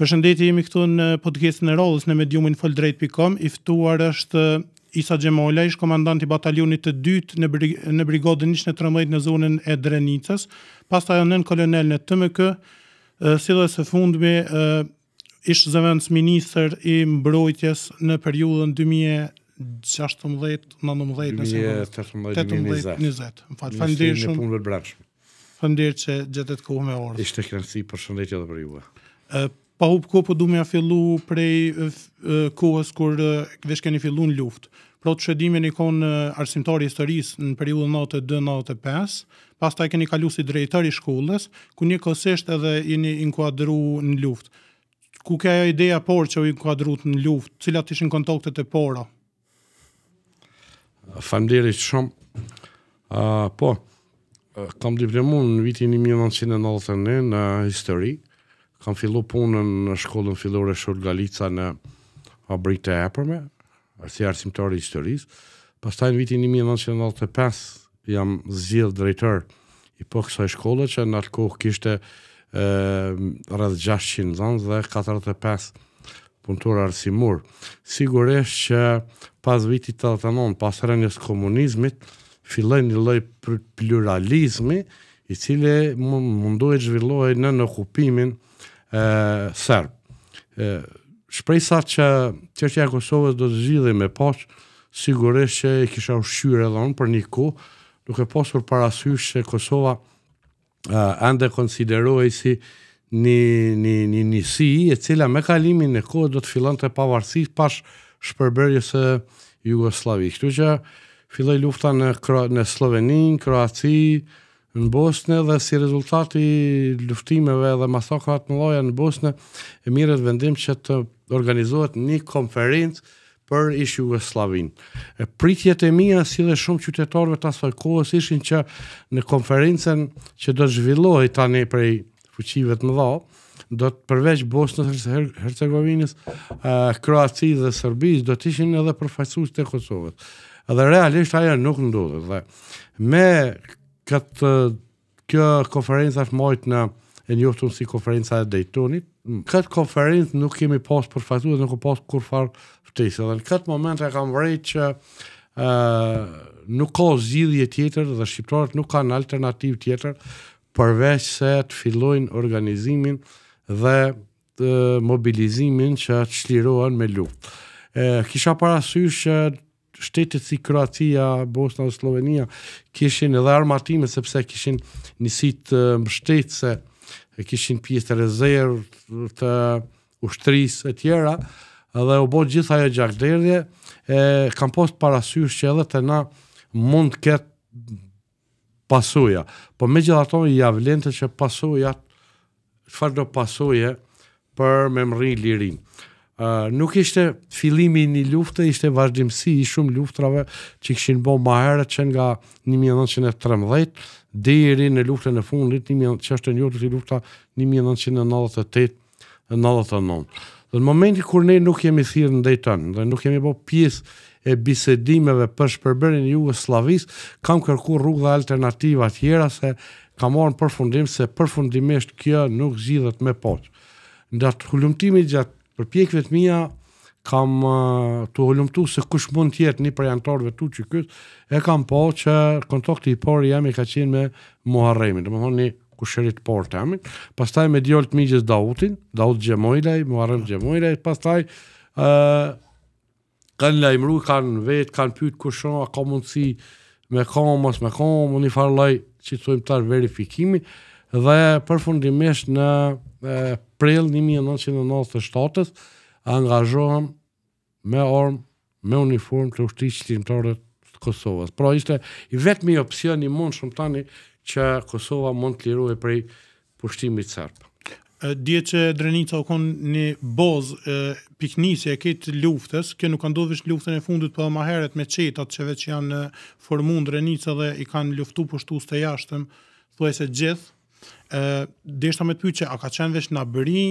Për shëndetje jemi këtu në podcastin e rollës në mediumin foldrejt.com, i ftuar është uh, Isa Gjemola, ish komandant i batalionit të dytë në, brig në brigodën 113 në në zonën e Drenicës, pas të ajo nën kolonel në TMK, uh, si dhe se fundmi uh, ish zëvendës minister i mbrojtjes në periudën 2016-19, 2018-2020, shumë. Në që gjithet kohë me orës. Ishte kërënësi për shëndetje dhe për juve pa hub ko po du me a fillu prej kohës kur vesh keni fillu në luft. Pro të shedime një konë në arsimtari historisë në periullën 92-95, pas taj keni kalu si drejtëri shkullës, ku një kësisht edhe jeni inkuadru në luft. Ku ka e ideja por që u inkuadru në luft, cilat ishin kontaktet e pora? Fëmderi shumë, po, kam diplomu në vitin 1999 në historië, kam fillu punën në shkollën fillore Shur Galica në Abrit e Eperme, si arsimtari i historisë. Pas taj në vitin 1995, jam zilë drejtër i po kësaj që në atë kohë kishte rrëdhë 600 zanë dhe 45 punëtor arsimur. Sigurisht që pas vitit 89, pas rënjës komunizmit, filloi një lloj pluralizmi, i cili mundu e zhvillohet në nëkupimin ë uh, serb. ë Shpresoj sa që çështja e Kosovës do të zgjidhej me paç, sigurisht që e kisha ushqyer edhe on për një ku, duke pasur parasysh se Kosova ë uh, ende konsiderohej si një një një në si e cila me kalimin e kohës do të fillonte pavarësisht pas shpërbërjës së Jugosllavisë. Kështu që filloi lufta në Kro në Slovenin, Kroaci, në Bosnë dhe si rezultat i luftimeve dhe masakrat në loja në Bosnë, e të vendim që të organizohet një konferencë për ish Jugoslavin. pritjet e mija si dhe shumë qytetarve të asfaj kohës ishin që në konferencen që do të zhvillohi tani prej fuqive të mëdha, do të përveç Bosnës dhe Hercegovinës, Kroacisë dhe Serbisë do të ishin edhe përfaqësues të Kosovës. Edhe realisht ajo nuk ndodhi dhe me këtë kjo konferenca është mojtë në e njohtun si konferenca e dejtonit, mm. Këtë konferencë nuk kemi pas për dhe nuk kemi pas kur farë ftesë. Dhe në këtë moment e kam vrejt që uh, nuk ka zgjidhje tjetër dhe shqiptarët nuk kanë alternativë tjetër përveç se të fillojnë organizimin dhe të mobilizimin që të shlirohen me luftë. Kisha parasysh që shtetet si Kroatia, Bosna dhe Slovenia kishin edhe armatime sepse kishin nisit të mbështetse, kishin pjesë të rezervë të ushtrisë e tjera, edhe u bë gjithë ajo gjakderdhje, e kanë pas parasysh që edhe të na mund të ket pasojë. Po megjithatë gjitha ia vlen të që pasojat çfarë do pasojë për me mëri lirinë nuk ishte fillimi i një lufte, ishte vazhdimësi i shumë luftrave që kishin bo ma herët që nga 1913 deri në luftën e fundit, që është të lufta 1998-99. Dhe në momenti kur ne nuk jemi thirë në dejtën, dhe nuk jemi bo pjesë e bisedimeve për shpërbërin e jugës slavis, kam kërku rrugë dhe alternativa tjera se ka morën përfundim se përfundimisht kjo nuk zhidhet me poqë. Ndë të hullumtimi gjatë për pjekëve të mija, kam uh, të ullumtu se kush mund tjetë një prej antarëve tu që kështë, e kam po që kontakti i parë jam i ka qenë me Muharremin, të më thonë një kusherit parë të amin, pas taj me djollë të migjës Dautin, Daut Gjemojlej, Muharrem Gjemojlej, pas taj uh, kanë lajmru, kanë vetë, kanë pytë kushon, a ka mundësi me kamë, mas me komë, një farë laj që të sojmë tarë verifikimi, dhe përfundimisht në prill 1997 angazhohem me arm me uniform të ushtrisë shtrimtare të Kosovës. Pra ishte i vetmi opsion i mundshëm tani që Kosova mund të e prej pushtimit serb. Dje që Drenica o konë një bozë piknisi e këtë luftës, kënë nuk andodhë vishë luftën e fundit për po ma heret me qetat që veç janë formun Drenica dhe i kanë luftu pushtu së të jashtëm, thuaj se gjithë, ë deshta më pyet se a ka qenë vetë na bëri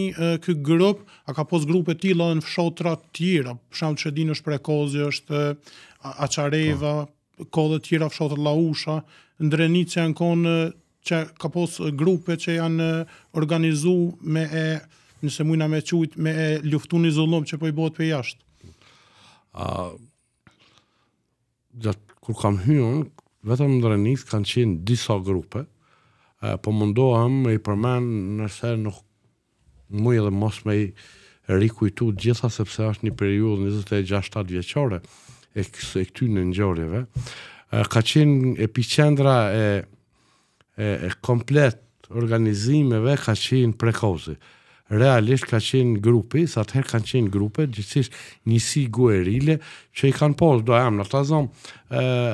ky grup, a ka pos grupe të tilla në fshatra të tjera, për shembull që dinë është kozë është Açareva, kohë të tjera në Llausha, ndrenica janë konë, që ka pos grupe që janë organizuar me e, nëse me qujtë, më e me luftun izollum që po i bëhet për jashtë. A, kur kam hyrë vetëm ndrenica kanë qenë disa grupe po mundohem me i përmen nëse nuk mu edhe mos me i rikujtu gjitha sepse është një periud 26-7 vjeqore e, e këty në njërjeve. Ka qenë epicendra e, e, e komplet organizimeve ka qenë prekozi. Realisht ka qenë grupi, sa të herë kanë qenë grupe, gjithësisht njësi guerile që i kanë posë, do më në të zonë,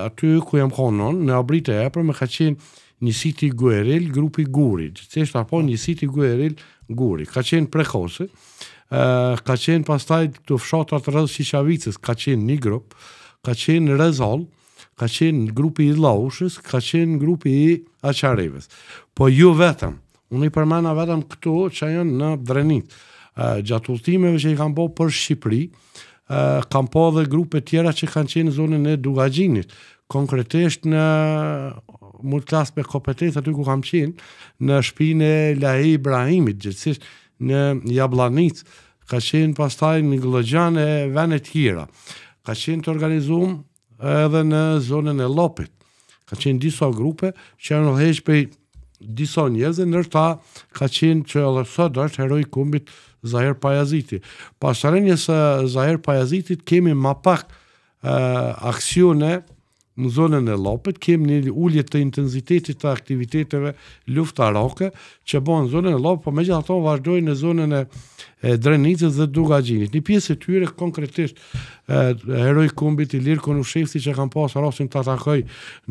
aty ku jam konon, në abrit e epër, me ka qenë një siti gueril, grupi gurit, që është apo një siti gueril, guri. Ka qenë prekose, ka qenë pastaj të fshatrat rëzë Shishavicës, ka qenë një grup, ka qenë rëzol, ka qenë grupi i laushës, ka qenë grupi i aqareves. Po ju vetëm, unë i përmana vetëm këto që janë në drenit. Gjatë ultimeve që i kam po për Shqipëri, kam po dhe grupe tjera që kanë qenë zonën e Dugajinit, konkretisht në më të me kompetitë aty ku kam qenë në shpinë e Lahi Ibrahimit, gjithësisht në Jablanicë, ka qenë pastaj në Glogjan e venet Hira Ka qenë të organizum edhe në zonën e Lopit. Ka qenë disa grupe që janë rrëhesh për disa njëzë, nërta ka qenë që edhe sot është heroj kumbit Zahir Pajaziti. Pas të rënjës Zahir Pajazitit kemi ma pak e, aksione, në zonën e lopët, kem një ullje të intenzitetit të aktiviteteve luftarake, që bo po në zonën e lopë, po me gjitha ato vazhdoj në zonën e drenitës dhe duga gjinit. Një pjesë e tyre, konkretisht, heroj kumbit i lirë konu që kam pasë rrasin të atakoj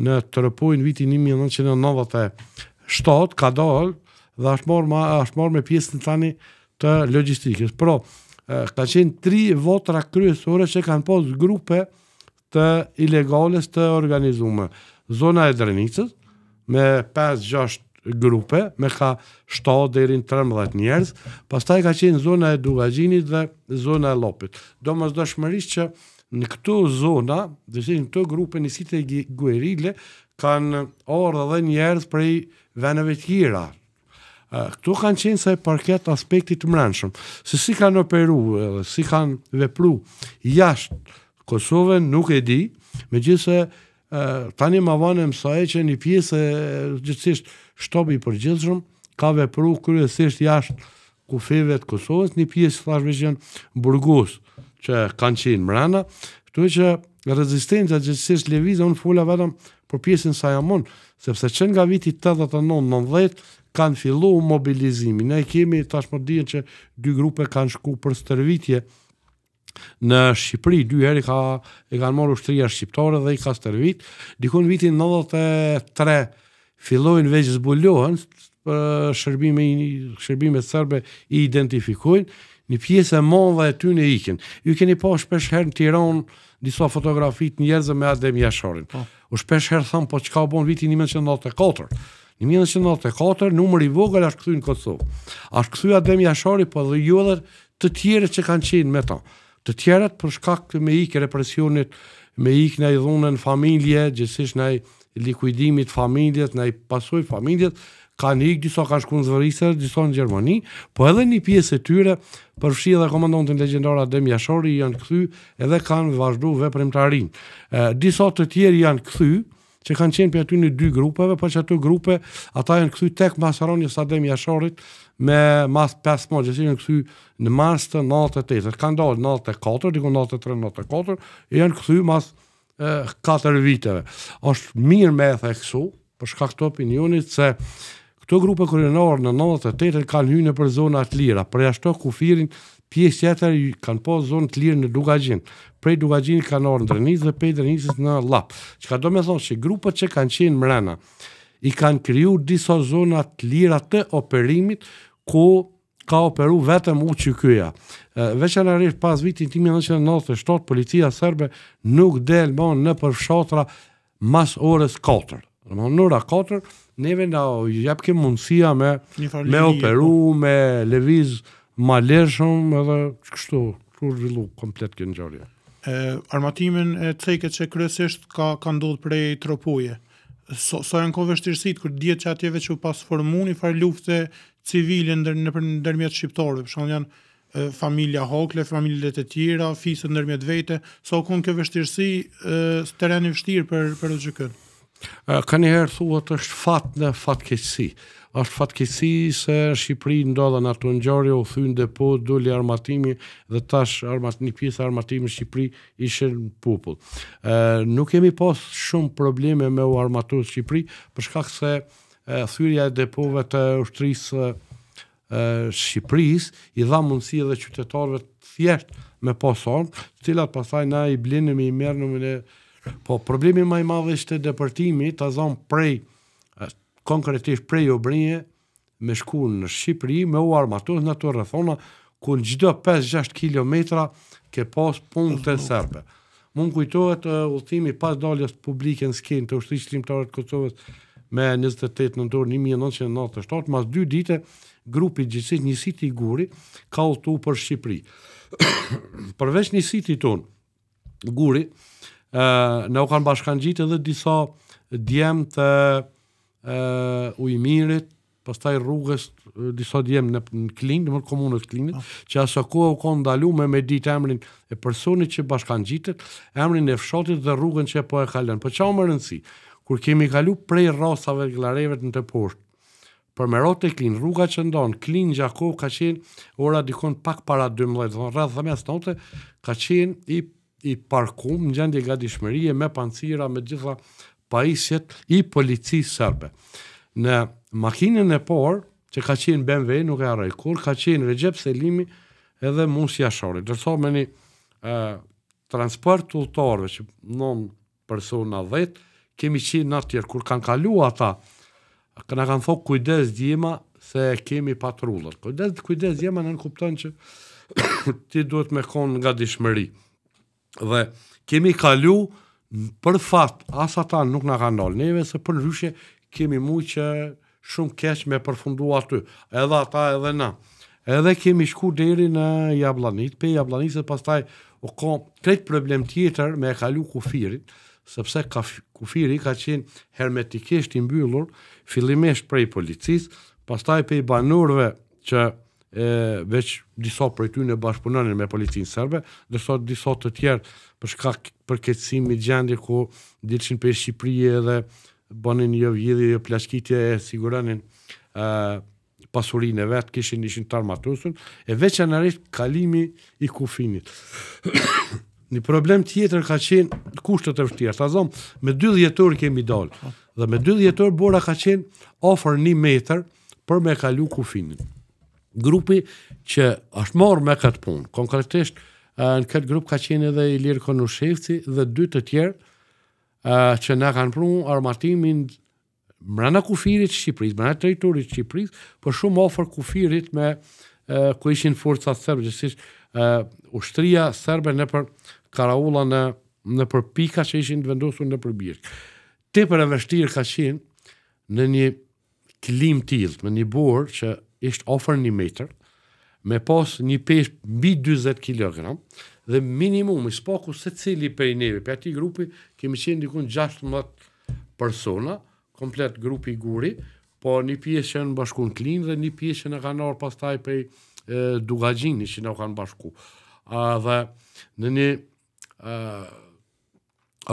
në të rëpojnë viti 1997, ka dollë, dhe është morë mor me pjesë në tani të logistikës. Pro, ka qenë tri votra kryesore që kanë pasë grupe, të ilegales të organizume. Zona e drenicës, me 5-6 grupe, me ka 7 dherin 13 njerës, pas taj ka qenë zona e dugajinit dhe zona e lopit. Do mës dëshmërisht që në këto zona, dhe që në këto grupe një sitë e guerile, kanë orë dhe njerës prej veneve tjera. Këto kanë qenë se parket aspektit mrenshëm, se si kanë operu, si kanë vepru, jashtë, Kosovën nuk e di, me gjithse tani ma vanem saj që një pjesë e gjithësisht shtobi për gjithëshëm, ka vepru kërësisht jashtë kufeve të Kosovës, një pjesë thashme që në burgus që kanë qenë mërana, këtu e që rezistenca gjithësisht levizë, unë fulla vetëm për pjesën sa jamon, sepse që nga viti 89-90 kanë fillu mobilizimi, ne kemi tashmë dhjen që dy grupe kanë shku për stërvitje, në Shqipëri dy herë ka e kanë marrë ushtria shqiptare dhe i ka stërvit. Diku në vitin 93 fillojnë veç zbulohen për shërbime i shërbime serbe i identifikojnë një pjesë e madhe e ty në ikin. Ju keni pa shpesh herë në Tiranë disa fotografit njerëzë me Adem Jashorin. Oh. Po. U shpesh herë thëmë, po që ka bon vitin 1994. 1994, numër i vogël është këthu në Kosovë. është këthu Adem Jashori, po dhe ju edhe të tjere që kanë qenë me ta të tjerat për shkak të me ikë represionit, me ikë në i dhune në familje, gjësish në i likuidimit familjet, në i pasoj familjet, ka në ikë, njësa ka shku në zëvërisër, në Gjermani, po edhe një piesë e tyre, përfshi edhe komandantin legendar Adem Jashori janë këthy, edhe kanë vazhdu veprim të arinë. Njësa të tjerë janë këthy, që kanë qenë për aty në dy grupeve, për po që ato grupe, ata janë këthy tek masaron një sadem jasharit me mas 5 mojë, që janë këthy në mars të 98, kanë dalë 94, diku 93, 94, e janë këthy mas 4 viteve. është mirë me e thekësu, për shka këto opinionit, se Këto grupe kërënorë në 98 -në kanë hynë për zona të lira, për jashto kufirin pjesë jetër kanë po zonë të lirë në Dugajin, prej Dugajin kanë orë në Drenizë dhe pej Drenizës në Lapë. Që ka do me thonë që grupët që kanë qenë mrena, i kanë kryu disa zona të lira të operimit, ku ka operu vetëm u që kjoja. Veçën arish, pas vitin 1997, policia sërbe nuk del bon, në përfshatra mas orës 4. Në ora 4, neve na jap ke mundësia me me operu, po. me lëviz maleshëm edhe kështu, kur zhvillu komplet kjo ngjarje. Ë armatimin e ceket që kryesisht ka ka ndodhur prej tropuje. So, so janë kohë vështirësit, kër djetë që atjeve që pas formun i farë lufte civile ndër në, në shqiptarëve, për shumë janë familja Hokle, familje të tjera, fisë në dërmjet vete, so ku kjo vështirësi e, terreni të rejani vështirë për, për të Eh, Ka një herë thuat është fat në fatkesi. është fatkesi se në Shqipëri ndodha në ato njëri u thynë depo, dulli armatimi dhe tash armat, një pjesë armatimi në Shqipëri ishe në pupull. Eh, nuk kemi pas shumë probleme me u armatur në Shqipëri, përshkak se e, eh, thyrja e depove të ushtrisë Shqipëris, i dha mundësi edhe qytetarëve thjesht me pasonë, të cilat pasaj na i blinëm i mërë në mëne Po, problemi më i madhë ishte deportimi, ta zonë prej, konkretisht prej obrinje me shku në Shqipëri, me u armatur në të rëthona, ku në 5-6 kilometra ke pas punë serbe. Më më kujtohet uh, pas daljes publike në skenë të ushtri të Kosovës me 28 nëntor 1997, mas 2 dite, grupi gjithësit një siti i guri ka ullëtu për Shqipëri. Përveç një siti tonë, guri, ë ne u kanë bashkangjit edhe disa djem të ë ujmirit, pastaj rrugës disa djem në Klin, në komunën e Klinit, ah. që asa kohë u kanë ndaluar me, me ditë emrin e personit që bashkangjitet, emrin e fshatit dhe rrugën që po e ka lënë. Po çau më rëndsi, kur kemi kalu prej rrasave të Glareve në poshtë, për me rrotë Klin, rruga që ndon Klin Gjakov ka qenë ora dikon pak para 12, rreth mes natës ka qenë i i parkum në gjendje gatishmërie me pancira me gjitha pajisjet i policisë serbe. Në makinën e por, që ka qenë BMW, nuk e harroj kur, ka qenë Recep Selimi edhe Musi Ashori. Dërso me një transport ulëtor që non persona 10 kemi qenë atje kur kanë kalu ata këna kanë thokë kujdes djema se kemi patrullat. Kujdes kujdes djema nën kupton që ti duhet me konë nga dishmëri dhe kemi kalu për fat, asa ta nuk nga ka nëllë, neve se për lëshje kemi mu që shumë keq me përfundu aty, edhe ata edhe na. Edhe kemi shku deri në Jablanit, pe Jablanit se pas taj o kom tret problem tjetër me e kalu kufirit, sepse ka, kufiri ka qenë hermetikisht imbyllur, fillimesht prej policis, pas taj pe i banurve që e, veç disa prej ty në bashkëpunonin me policinë sërbe, dërso disa të tjerë për përshka përketësimi gjendje ku dilëshin për Shqipëri dhe bënin një jo vjidhje, jo e plashkitje e siguranin e, pasurin e vetë, kishin ishin tarmatusën, e veç kalimi i kufinit. një problem tjetër ka qenë kushtet e vështirë, ta zonë, me 2 dhjetor kemi dalë, dhe me 2 dhjetor bora ka qenë ofër një meter për me kalu kufinit grupi që është marrë me këtë punë. Konkretisht në këtë grup ka qenë edhe Ilir Konushevci dhe dy të tjerë ë që na kanë prunë armatimin brenda kufirit të Shqipërisë, brenda territorit të Shqipërisë, por shumë afër kufirit me ku ishin forca serbe, që ishin ushtria serbe në për karaula në në për pika që ishin të vendosur në përbirë. Te për e vështirë ka qenë në një klim tilt, në një borë që ishtë ofër një meter, me pos një pesh mbi 20 kg, dhe minimum, i spoku se cili për i neve, për ati grupi, kemi qenë një kënë 16 persona, komplet grupi guri, po një pjesë që në bashku në klinë, dhe një pjesë që në kanë orë pas taj për dugajgjini që në kanë bashku. A, dhe në një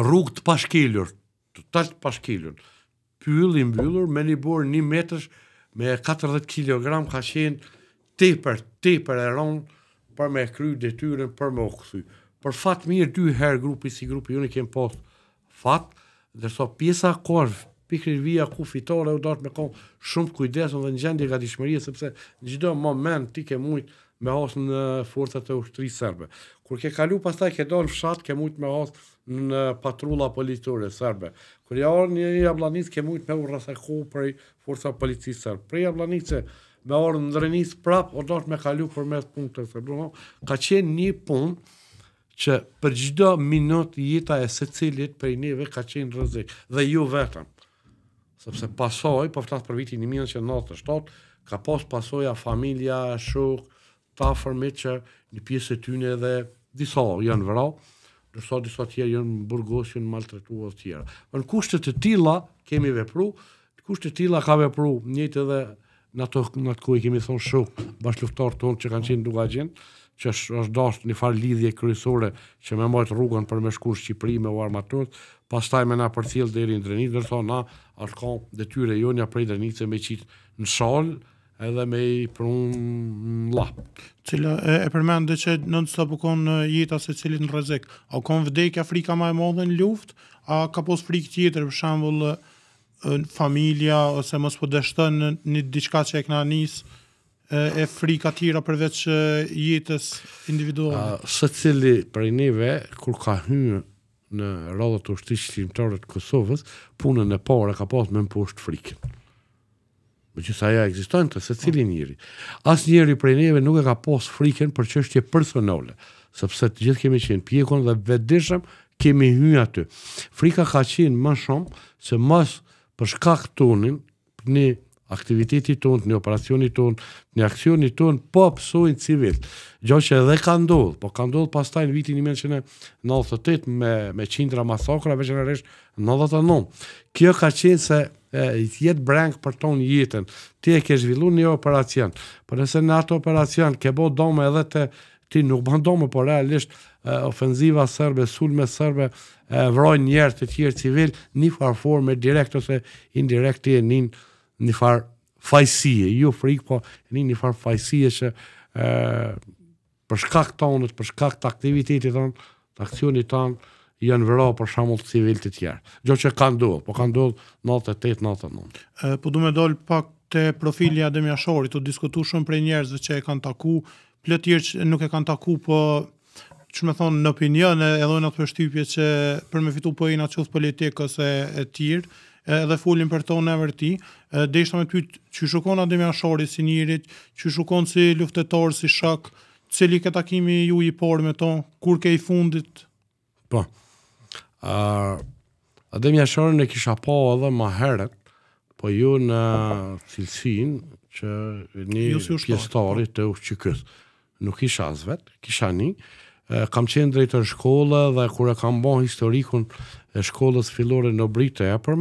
rrugë të pashkillur, të tash të pashkillur, pyllin bëllur, me një borë një metrës, me 40 kg ka qenë tepër, tepër e ronë për me kry detyren për me okësy. Për fatë mirë, dy herë grupi si grupi unë kemi kemë fat, fatë, pjesa korë, pikri via ku fitore, u dartë me konë shumë kujdesën dhe në gjendje gatishmërie sepse në gjdo moment ti ke mujt me hasë në forësat e ushtrisë serbe. Kur ke kalu pas ke do në fshatë, ke mujt me hasë në patrulla policore serbe. Kur ja një javlanic ke mujt me u prej forca policisë Për Prej javlanice me orë në ndrenis prap, o dorët me kalu për mes punë të Ka qenë një punë që për gjdo minut jita e se cilit për i ka qenë rëzik. Dhe ju vetëm. Sëpse pasoj, po fëtas për viti 1997, ka pos pasoja familja, shuk, ta fërmit që një pjesë të tyne dhe disa janë të nështë të disa tjerë jënë burgosin, maltretuar të tjera. Në kushtet të tila kemi vepru, në kushtet të tila ka vepru njëtë edhe në të në të kuj kemi thonë shuk, bashkëluftarë tonë që kanë qenë duka gjenë, që është dashtë një farë lidhje kryesore që me mojtë rrugën për me shku Shqipëri me u armaturët, pas taj me na për cilë dhe i rinë drenit, na është ka detyre jonja prej drenit me qitë në shalë, edhe me i prun la. Cila, e, e dhe që nëndë së të bukon në jita se cilit në rezek, a kon vdekja frika ma e modhe në luft, a ka pos frikë tjetër për shembull në familja, ose mos po dështon në një diçka që e këna nisë e frika tjera përveç jetës individuale. Së cili për njëve, kur ka hynë në rodhët u shtishtimtore të Kosovës, punën e pare ka pas me më pusht frikën. Më që sa ja egzistojnë të se cilin njëri. As njëri prej neve nuk e ka posë friken për qështje personale, sëpse të gjithë kemi qenë pjekon dhe vedishëm kemi hynë aty. Frika ka qenë më shumë, se mas për shkak për një aktivitetit ton, në operacionit ton, në aksionit ton, po pësojnë civil. Gjo që edhe ka ndodhë, po ka ndodhë pas taj në vitin i menë që në 98 me, me qindra masakra, veç në resh në 99. Kjo ka qenë se jetë brengë për ton jetën, ti e ke zhvillu një operacion, për po nëse në atë operacion ke bo dome edhe të ti nuk bandome, por realisht ofenziva sërbe, sulme sërbe, vrojnë njerë të tjerë civil, një farforme, direkt ose indirekt të e një një far fajsie, ju jo frikë, po një një far fajsie që e, për shkak tonët, për shkak të aktivitetit tonë, të aksionit tonë, janë vëro për të civil të tjerë. Gjo që kanë duhet, po kanë duhet 98, 99. Po du me dollë pak të profili pa. Ademi Ashori, të diskutu shumë prej njerëzve që e kanë taku, plëtirë që nuk e kanë taku, po që me thonë në opinion e edhojnë atë përshtypje që për me fitu po e nga qëtë politikës e, e edhe folim për tonë e vërti, deshta me ty që shukon Ademi Ashori si njërit, që shukon si luftetor, si shak, cili ke takimi ju i por me tonë, kur ke i fundit? Po, uh, Ademi Ashori në kisha po edhe ma herët, po ju në cilësin që një si pjestari po. të ushqikës. Nuk isha as vetë, kisha një, kam qenë drejtër shkolla shkollë dhe kure kam bon historikun e shkollës filore në Britë e për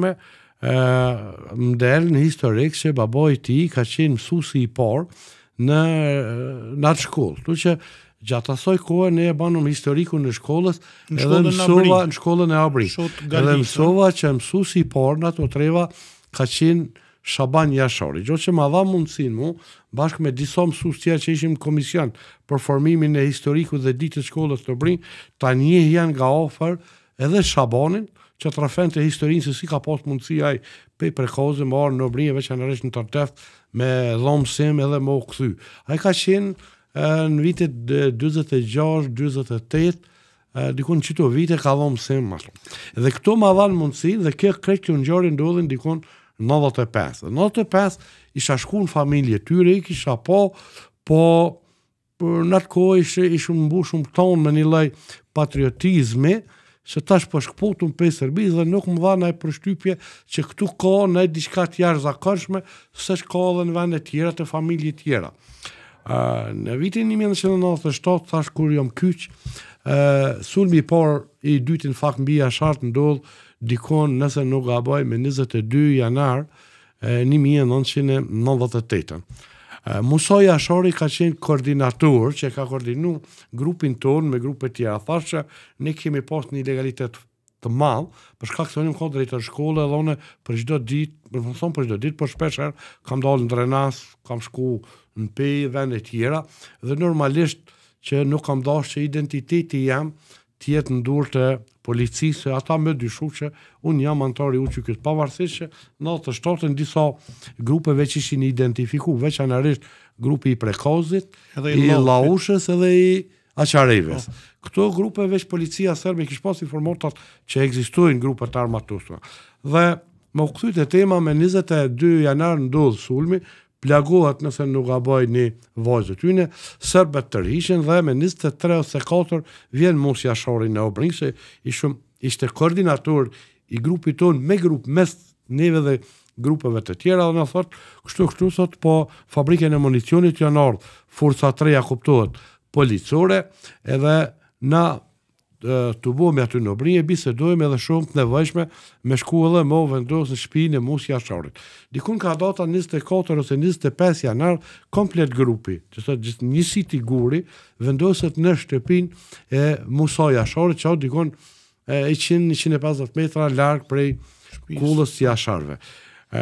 më del në historikë që baboj ti ka qenë mësusi i por në, në atë shkollë. Tu që gjatë asoj kohë ne e banu më historiku në shkollës edhe mësova në shkollën e abri. Edhe mësova që mësusi i parë në ato treva ka qenë Shaban Jashori. Gjo që ma dha mundësin mu, bashkë me disa mësus tja që ishim komision për formimin e historiku dhe ditë shkollës të brinë, ta janë nga ofër edhe Shabanin, që të rafen të historinë se si ka pas mundësi ai pe prekoze më arë në obrinje veç në reshë në të me dhomë sim edhe më u këthy. Ai ka qenë në vitet 26-28 a uh, dikon çito vite ka dhomë se më shumë. Dhe këto ma dhan mundësi dhe kjo krejtë u ngjori ndodhin dikon 95. 95 isha shku në familje tyre, kisha po, po për natkohë ishim mbushur tonë me një lloj patriotizmi, se tash po shkputun prej Serbisë dhe nuk më dhanë ai përshtypje që këtu ka ndaj diçka të jashtëzakonshme, se ka edhe në vende të tjera të familje të tjera. ë në vitin 1997 tash kur jam kyç, ë sulmi i parë i dytë në fakt mbi Ashart ndodh dikon nëse nuk gaboj me 22 janar 1998. Eh, Musoj Ashori ka qenë koordinator që ka koordinu grupin tonë me grupe tjera. Thashtë që ne kemi post një legalitet të malë, përshka këtë njëmë kohë drejtë shkollë edhe one për gjdo ditë, më më thonë për gjdo ditë, për shpesher kam dalë në drenas, kam shku në pej, vend e tjera, dhe normalisht që nuk kam dalë që identiteti jam, të jetë në dur të policisë, ata më dyshu që unë jam antari u që këtë pavarësisht që në të shtotën disa grupeve që ishin identifiku, veç grupi i prekozit, edhe i, llaushës laushës edhe i aqareves. Oh. Këto grupe veç policia serbe kishë pas informatat që egzistujnë grupe të armatusua. Dhe më u e tema me 22 janar në sulmi, plagohet nëse nuk a baj një vazhë të tjene, sërbet të dhe me 23 ose 4 vjen mos jashori në obrinë, se ishëm ishte koordinator i grupit tonë me grup mes neve dhe grupeve të tjera, dhe në thotë, kështu kështu sot, po fabrike në municionit janë ardhë, forësa treja kuptohet policore, edhe në të bu me aty në bri e bisedojmë edhe shumë të nevojshme me shku edhe më vendos në shpinë e mus jashorit. Dikun ka data 24 ose 25 janar komplet grupi, që gjithë një siti guri, vendoset në shtëpinë e mus jashorit, që au dikun e 100-150 metra larkë prej kullës kullës jasharve. Ë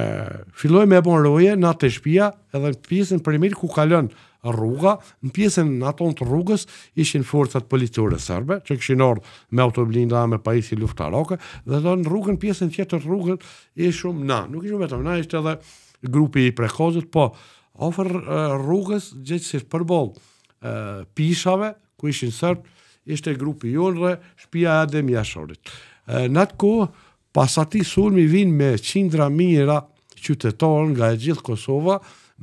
fillojmë me bon roje, natë e shpia, edhe në pjesën primit ku kalon rruga, në pjesën në aton të rrugës ishin forcat policore serbe, që këshin orë me autoblinda, me pajisje luftaroke, dhe do në rrugën, pjesën tjetër rrugën, ishëm na, nuk ishëm vetëm na, ishte edhe grupi i prekozit, po ofër rrugës, gjithë si përbol pishave, ku ishin sërbë, ishte grupi jonë dhe shpia e dhe Natko Në atë pasati sulmi vinë me qindra mira qytetorën nga e gjithë Kosova,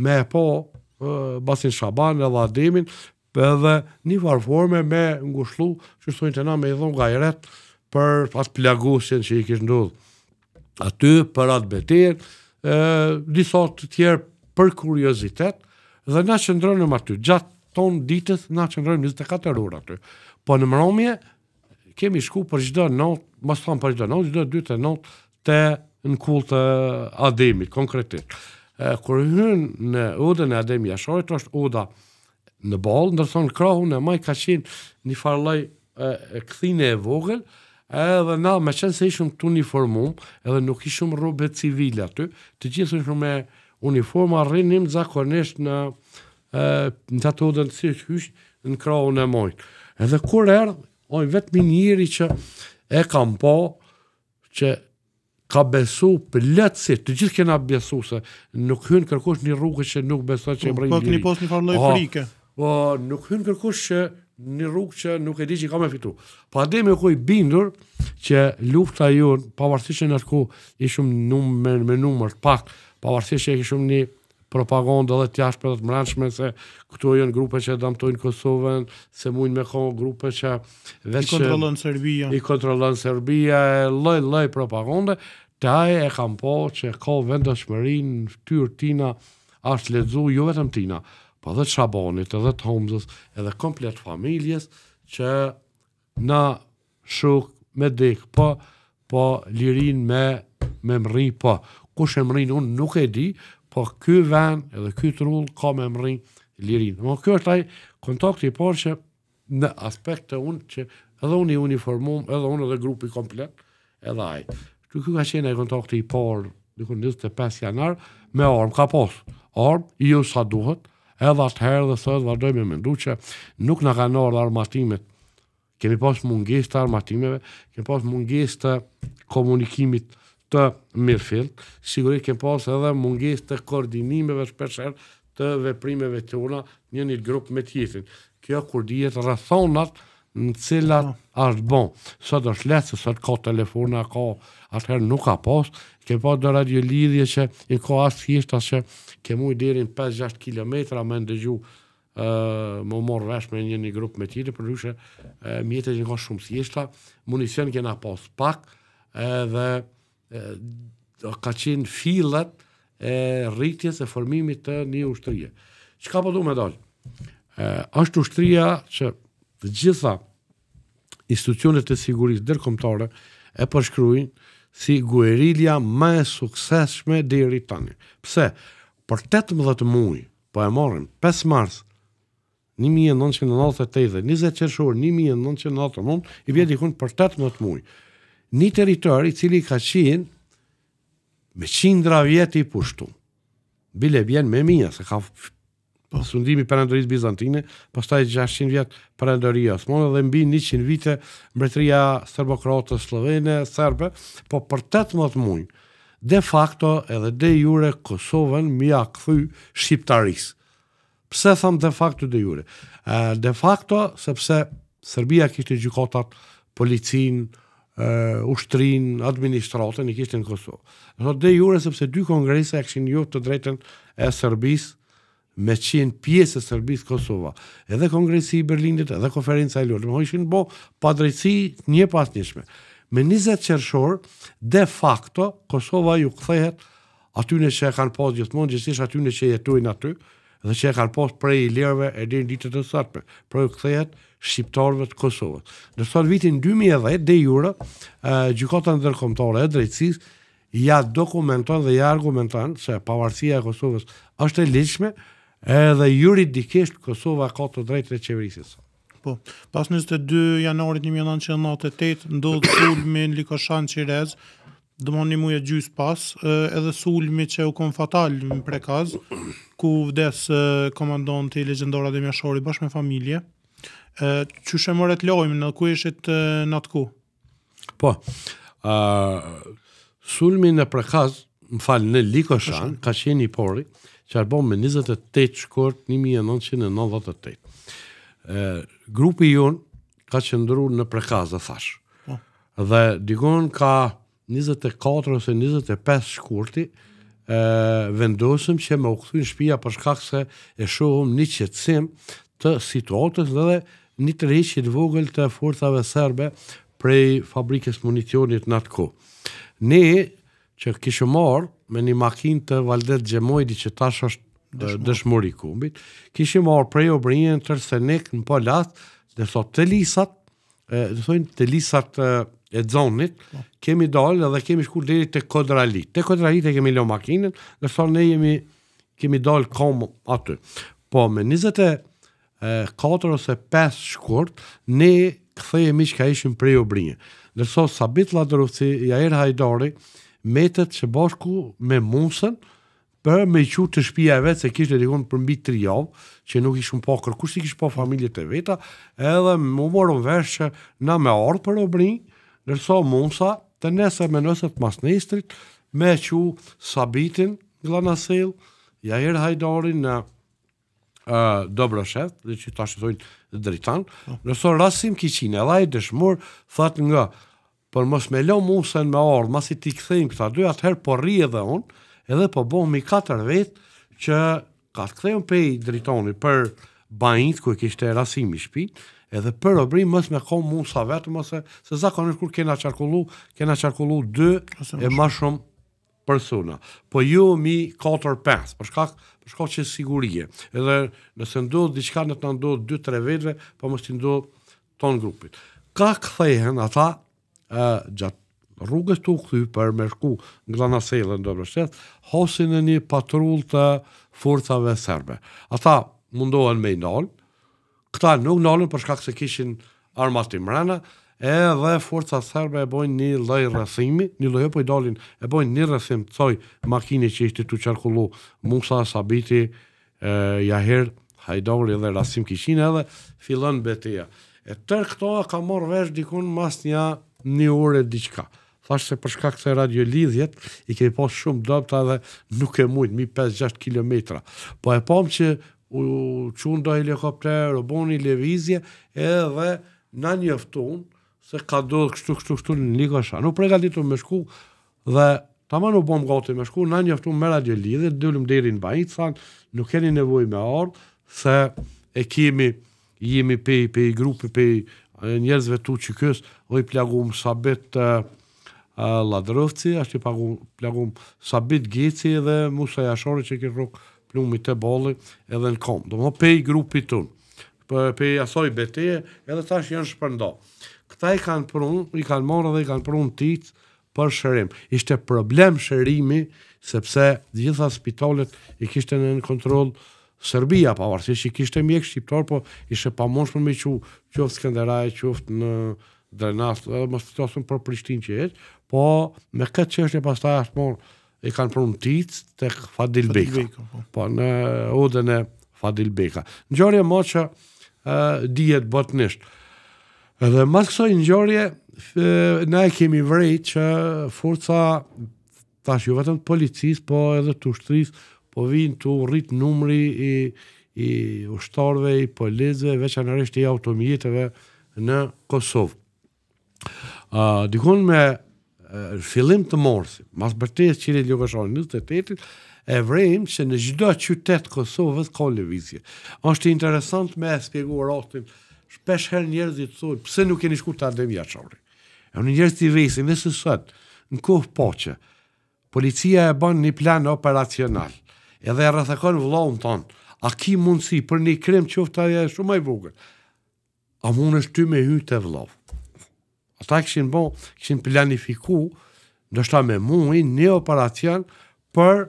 me po Basin Shaban edhe Ademin, edhe një varforme me ngushlu, që shtojnë të na me i dhonë gajret për atë plagusin që i kishë ndodhë. Aty për atë betin, e, të tjerë për kuriozitet, dhe na qëndronëm aty, gjatë ton ditës, na qëndronim 24 ura aty. Po në mëromje, kemi shku për gjithë not, ma së thamë për gjithë not, gjithë dytë dhe dhe dhe dhe dhe dhe kur hyn në odën e Adem Jashorit, është oda në balë, ndërthonë krahun e maj ka qenë një farloj këthine e vogël, edhe na me qenë se ishëm të uniformum, edhe nuk ishëm robe civile aty, të gjithë ishëm me uniforma, rrinim zakonisht në, në të të odën si hysh në krahu e maj. Edhe kur erdhë, oj, vetë minjiri që e kam po, që ka besu për letësi, të gjithë kena besu se nuk hynë kërkush një rrugë që nuk besu që imrejnë po, po, njëri. Po, këni pos një farë nëjë po, frike. Po, nuk hynë kërkush që një rrugë që nuk e di që ka me fitu. Po, adhe me kuj bindur që lufta ju, pavarësi që në të ku ishëm me, me numër pak, pavarësi që ishëm një propagandë dhe të jashtë për të mbrëmshme se këtu janë grupe që dëmtojnë Kosovën, se mund me kohë grupe që vetë i kontrollon Serbia. I kontrollon Serbia, lloj lloj propagande, të e kanë po që ka vendoshmëri në fytyrë Tina as lexu jo vetëm Tina, po edhe Çabonit, edhe Tomzës, edhe komplet familjes që na shuk me dek, po po lirin me me mri, po kush e mri un nuk e di, po ky vend edhe ky trull ka me mëri lirin. Më kjo është ai kontakti i parë që në aspekt të unë që edhe unë i uniformum, edhe unë edhe grupi komplet, edhe ai. Që ky ka qenë e kontakti i parë dikon 25 janar me armë ka posë Armë ju sa duhet, edhe atëherë dhe thotë vazhdoj me mendu që nuk na kanë ardhur armatimet. Kemi pas mungesë të armatimeve, kemi pas mungesë të komunikimit të mirëfil, sigurit kemë pas edhe mungesë të koordinimeve shpesher të veprimeve të una një një grup me tjetin. Kjo kur dijet rëthonat në cilat no. Po. ashtë bon. Sot është letë, sot ka telefona, ka atëherë nuk ka pas, kemë pas dhe radio lidhje që i ka ashtë kisht ashtë që kemë ujë dirin 5-6 km me ndëgju Uh, më morë vesh me një një grup me tjiri, për që uh, mjetët një ka shumë sjeshta, municion kena pas pak, dhe do ka qenë fillat e rritjes e formimit të një ushtrie. Çka po du me dal? Ashtë ushtria që të gjitha institucionet e sigurisë ndërkombëtare e përshkruajnë si guerilla më e suksesshme deri tani. Pse? Për 18 muaj, po e morëm 5 mars 1998 dhe 20 qershor 1999, i vjen diku për 18 muaj një teritor i cili ka qenë me qindra vjeti i pushtu. Bile bjen me minja, se ka po. për përëndërisë Bizantine, pas taj 600 vjetë përëndërisë Osmanë, dhe mbi 100 vite mbretëria Serbokrotë, Slovene, Serbe, po për 18 mujnë, de facto edhe de jure Kosovën mi a këthy Shqiptarisë. Pse tham de facto de jure? Eh, de facto, sepse Serbia kishtë gjukotat policinë, uh, ushtrin, administratën i kishtin në Kosovë. Në dhe jure, sepse dy kongrese e këshin njohë të drejten e Serbis me qenë pjesë e Serbis Kosova. Edhe kongresi i Berlinit, edhe konferenca i Lortë. Më hojshin bo pa drejtësi një pas njëshme. Me 20 qërëshor, de facto, Kosova ju këthehet atyne që e kanë pas gjithmonë, gjithësish atyne që jetuin aty, dhe që e kanë posë prej i lirëve e din në ditët të sotme, pro e shqiptarëve të Kosovës. Në sot vitin 2010, dhe jura, e, gjykota e drejtsis, ja dokumenton dhe ja argumenton se pavarësia e Kosovës është e lichme, edhe juridikisht Kosova ka të drejtë e qeverisës. Po, pas 22 janarit 1998, ndodhë kulmi në Likoshan Çirez, Dëmonë një muje gjysë pas, edhe sulmi që u kom fatal në prekaz, ku vdes komandon të i legendora dhe mjashori bashkë me familje, që shë të lojmë në ku ishit në atë ku? Po, sulmi në prekaz, më falë në Likoshan, ka qeni i pori, që arbon me 28 shkort, 1998. Grupi jonë ka qëndru në prekaz, po. dhe thashë dhe dikon ka 24 ose 25 shkurti e, vendosëm që me u këthu në shpia se e shohëm një qëtësim të situatës dhe dhe një të reqit vogël të forthave serbe prej fabrikës municionit në atë ko. Ne që kishë marë me një makin të valdet gjemojdi që tash është dëshmori kumbit, kishë marë prej o brinjën tërse nekë në palat dhe thot të lisat, dhe thot të lisat të lisat e zonit, pa. Po. kemi dalë dhe kemi shkur deri te Kodrali. Te Kodrali te kemi lënë makinën, dhe sa ne jemi kemi dalë kom aty. Po me 20 e 4 ose 5 shkurt, ne këthejemi që ka ishim prej Do të Nërso, Sabit Ladruci, Jair Hajdori, metet që bashku me Musën, për me i të shpia e vetë, se kishtë e dikon për mbi 3 javë, që nuk ishën pa kërkush, si kishë po familje të veta, edhe më morën vesh që na me orë për u Nërso Musa, të nese me nësef masnistrit me që sabitin glanasil, ja herë në uh, dobro dhe që ta shqitojnë dhe dritan, oh. nërso rasim ki qine, dhe dëshmur, thëtë nga, për mos me lo Musa në me orë, mas i ti këthejmë këta dy, atëherë po rije dhe unë, edhe po bohëm i katër vetë, që ka të këthejmë pej dritoni për bajnët, ku e kështë e rasim i shpitë, edhe për obri mos me kom mund sa vetëm ose se zakonisht kur kena qarkullu, kena qarkullu 2 e më shumë persona. Po ju mi 4 pas, për shkak për shkak të sigurisë. Edhe nëse ndodh diçka në të ndodh 2-3 vetëve, po mos ti ndodh ton grupit. Ka kthehen ata ë uh, gjatë rrugës të ukthy për me shku në selën do përshet, hosin e një patrull të forcave serbe. Ata mundohen me i nalë, këta nuk nëllën për shkak se kishin armat të mrena, edhe forca serbe e bojnë një lloj rëthimi, një lloj po i dalin, e bojnë një të coj makini që ishte tu qarkullu Musa Sabiti, e, Jahir Hajdori dhe Rasim Kishin edhe fillon betejë. E tër këto ka marr vesh dikun mas një një orë diçka. Thash se për shkak të radiolidhjet i kej pas shumë dobta dhe nuk e mujt mi 5-6 kilometra. Po e pam që u qunë do helikopterë, u bo një levizje, edhe në njëftun, se ka do dhe kështu, kështu, kështu në një shanë, Nuk prega ditu me shku, dhe ta ma nuk bom gati me shku, në njëftun mera gjë lidhe, dëllim deri në bajit, than, nuk keni nevoj me ardhë, se e kemi, jemi pej, pej grupi, pej njerëzve tu që kësë, oj plagum sabit të uh, ladrëvci, ashtë i plagum sabit gjeci dhe musa jashore që kërë rukë, plumit të bolli edhe në kom. Do më dhe pej grupit të unë, për pej asoj beteje, edhe ta shë janë shpërndo. Këta i kanë prunë, i kanë morë dhe i kanë prunë titë për shërim. Ishte problem shërimi, sepse gjitha spitalet i kishtë në në kontrolë Serbia, pa varësi që i kishtë e mjek shqiptar, po ishe pa mosh për me që që ofë skenderaj, që në drenast, edhe më së për Prishtin që jetë, po me këtë që është pastaj ashtë morë, e kanë prumëtit të Fadil Beka. Fadil Beka, po. Po, në odën e Fadil Beka. Në gjërje mo që uh, dijet botënisht. Edhe mas kësoj në gjërje, ne e kemi vrejt që forca tash jo vetëm të policisë, po edhe të ushtrisë, po vinë të rritë numri i, i ushtarve, i polizve, veçanërisht i automjetëve në Kosovë. Uh, dikon me fillim të morsit, mas bërtejës qire Ljogashoni, në të tetit, e vrejim që në gjitha qytetë Kosovës ka levizje. Ashtë interesant me e spjegu rastin, shpesh her njerëzit të sojnë, pëse nuk e një shkur të ademi aqari? E unë njerëzit i vejsi, në së sët, në kohë po policia e banë një plan operacional, edhe e rrëthakon vëllohën tonë, a ki mundësi për një krem qoftë ofta e shumë a i bugër, a mundës ty me hytë e ata këshin bon, kishin planifiku, ndoshta me mui, një operacion për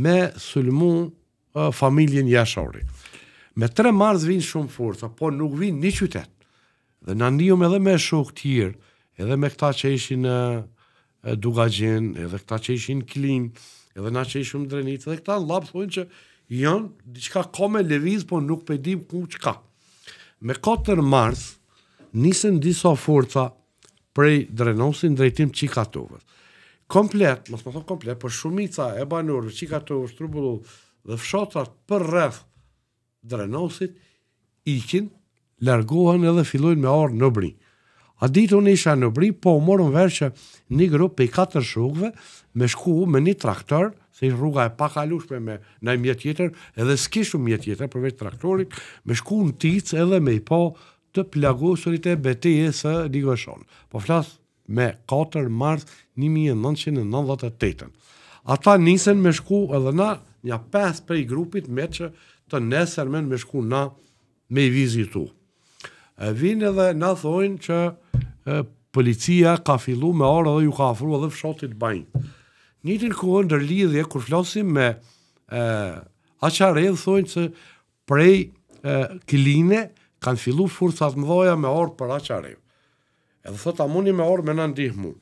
me sulmu uh, familjen jashori. Me tre marës vinë shumë forca, po nuk vinë një qytet. Dhe në njëm edhe me shukë tjirë, edhe me këta që ishin e, uh, dugajin, edhe këta që ishin klin, edhe na që ishin drenit, edhe këta në lapë thonë që janë, diçka ka me leviz, po nuk pedim ku që Me 4 mars, nisën disa forca, prej drenosin drejtim qikatuvës. Komplet, mos më thonë komplet, për shumica e banorë, qikatuvës, trubullu dhe fshotrat për rreth drenosit, ikin, largohen edhe fillojnë me orë në bri. A ditë unë isha në bri, po morën verë që një grupë pe i katër shrugve me shku me një traktor, se i rruga e pakalushme me nëjë mjetë tjetër, edhe s'kishu mjetë tjetër përveç traktorit, me shku në ticë edhe me i po të plagosurit e beteje së digoshon. Po flasë me 4 mars 1998. Ata nisen me shku edhe na një 5 për i grupit me që të nesër men me shku na me i vizitu. vinë edhe na thoin që e, policia ka fillu me orë dhe ju ka afru edhe fshotit bajnë. Një të në kohë ndër lidhje kur flasim me e, aqa redhë thoin që prej e, kiline kanë fillu furësat më dhoja me orë për aqare. Edhe thot, a muni me orë me në ndihë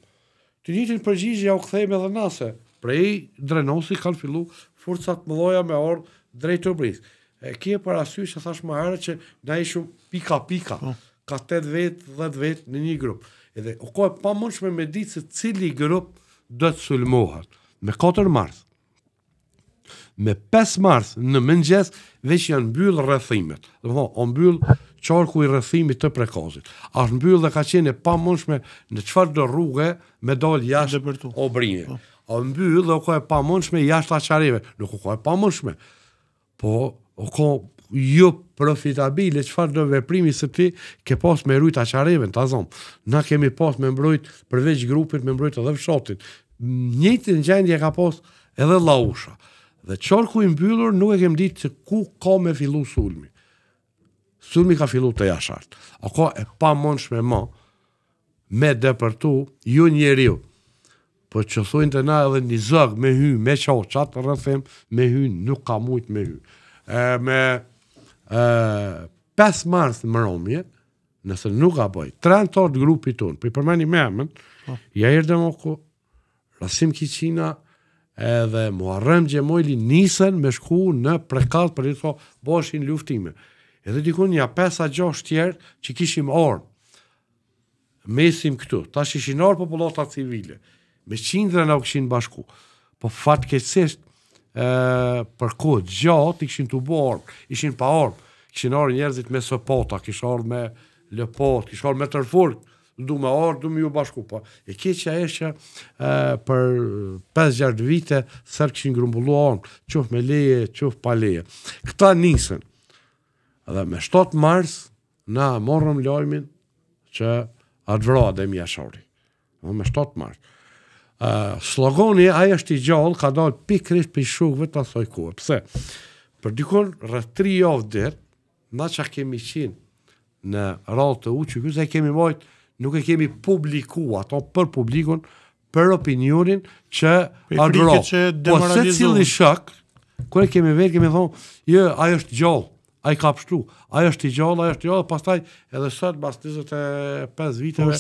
Të një të u këthejmë edhe nase, prej drenosi kanë fillu furësat më dhoja me orë drejtë të brisë. E kje për asy që thash më herë që na ishu shumë pika pika, po. ka 8 vetë, 10 vetë në një grupë. Edhe u kohë pa mund me ditë se cili grupë dhe të sulmohat. Me 4 mars, me 5 mars, në mëngjes, veç janë byllë rëthimet. Dhe më thonë, o mbyllë qarku i rëthimit të prekozit. Ashtë mbyll dhe ka qene pa në çfarë do rrugë me dalë jashtë për tu. Po. A mbyllë dhe o mbyll e pa pamundshme jashtë aqareve. Nuk o ko e pa Po, o ko jo ju profitabile çfarë do veprimi se ti ke pas me rrujt aqareve në të Na kemi pas me mbrojt përveç grupit, me mbrojt edhe fshotin. në gjendje ka pas edhe lausha. Dhe qarku i mbyllur nuk e kem ditë ku ka me fillu sulmi. Sulmi ka fillu të jashartë. A e pa monsh me ma, me dhe për tu, ju njeri ju. Po që thujnë të na edhe një zëg, me hy, me qo, qatë rëfim, me hy, nuk ka mujtë me hy. E, me e, pes marës në mëromje, nëse nuk ka boj, tre në torë të grupi të unë, për i përmeni me emën, oh. Po. ja i rëdhe më ku, rasim ki qina, edhe muarëm gjemojli nisen me shku në prekat për i thonë, boshin luftime. Edhe dikun ja a gjosh tjerë që kishim orë. Mesim këtu, tash ishin orë popullata civile. Me qindra në kishin këshin bashku. Po fatë këtësisht, për ku gjatë, i këshin të bu orë, ishin pa orë. Këshin orë njerëzit me sëpota, kësh orë me lëpot, kësh orë me tërfurë, du me orë, du me ju bashku. Po, e këtësja e shë për 5-6 vite, sërë këshin grumbullu orë, qëfë me leje, qëfë pa leje. Këta nisën. Dhe me 7 mars, na morëm lojmin që advroa dhe mjeshori. Dhe me 7 mars. Uh, slogoni, aja është i gjallë, ka dal pikrish për shukve të thoi kuë. Pse? Për dikon, rreth 3 javë dherë, na që kemi qinë në rallë të uqë, e kemi mojtë, nuk e kemi publiku ato për publikun, për opinionin që ardhro. Po se cili shak, kërë kemi vetë, kemi thonë, jë, ajo është gjallë, a i ka pështu, a i është i gjallë, a i është i gjallë, pas taj edhe sërë, bas 25 viteve, a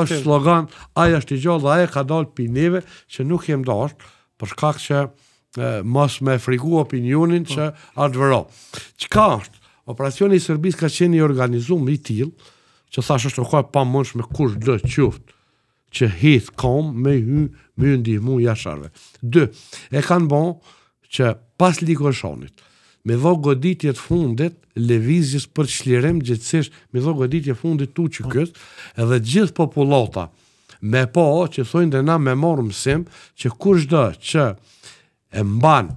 i është slogan, a i është i gjallë, a i ka dalë për neve, që nuk jem dashë, përshkak këtë që mos me friku opinionin që a vëro. vërra. Që ka është? Operacioni i Sërbis ka qeni organizumë i tilë, që thash është në pa mënsh me kush dhe qëftë, që hitë kom me hy më ndihmu jasharve. Dë, e kanë bon që pas ligoshonit, me dho goditjet fundet fundit levizjes për çlirim gjithsesh me dho goditje fundit tu që po. kës edhe gjithë popullota me po që thojnë dhe na me morë mësim që kush dhe që e mban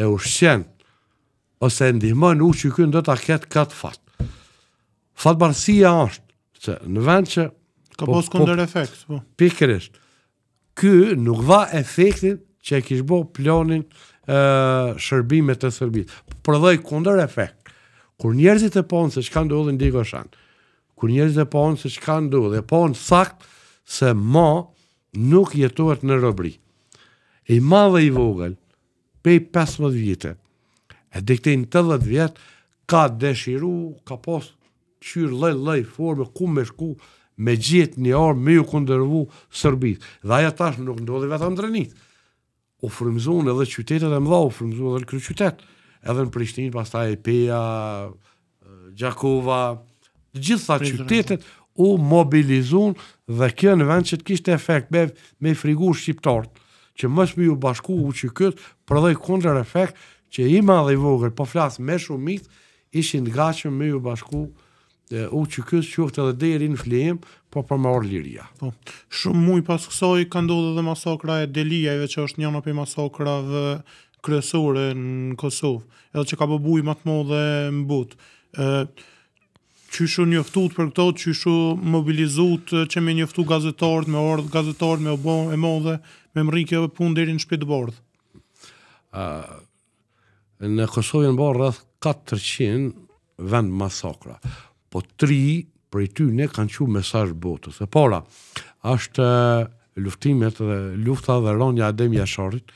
e ushqen ose e ndihmon u që kënë do të aket këtë fat fatë barësia është që në vend që ka po, posë kunder po, efekt po. pikrisht kë nuk va efektin që e kishbo bo planin shërbime të sërbit. Prodhoj kundër efekt. Kur njerëzit e ponë se që kanë dohë dhe ndigo kur njerëzit e ponë se që kanë dohë dhe ponë sakt se ma nuk jetuat në robri. E ma dhe i vogël, pej 15 vite, e diktejnë të dhe vjetë, ka deshiru, ka pos qyrë lej, lej, forme, ku me shku, me gjithë një orë, me ju kundërvu sërbit. Dhe aja tash nuk ndodhe vetë andrenitë u frymzuan edhe qytetet e mëdha, u frymzuan edhe qytet, Edhe në Prishtinë pastaj Peja, Gjakova, të gjitha Prishtin. qytetet u mobilizuan dhe kjo në vend që të kishte efekt me me frigu shqiptar që mos më ju bashku u çikët, por edhe kundër efekt që i madh i vogël, po flas me shumë ishin të gatshëm me ju bashku u që kësë qëftë edhe deri në flimë, po për më liria. Po, shumë mujë pas kësoj, ka ndodhë dhe masokra e delijajve, që është njëna për masokra dhe kresore në Kosovë, edhe që ka bëbuj më të modhe më butë. Qyshu njëftut për këto, qyshu mobilizut që me njëftu gazetarët, me ordë gazetarët, me obon e modhe, me më rikjo e punë deri në shpitë bordë. Në Kosovë në bordë rrëth 400 vend masokra po tri për i ty ne kanë qu mesaj botës. E para, ashtë luftimet dhe lufta dhe ronja Adem Jasharit,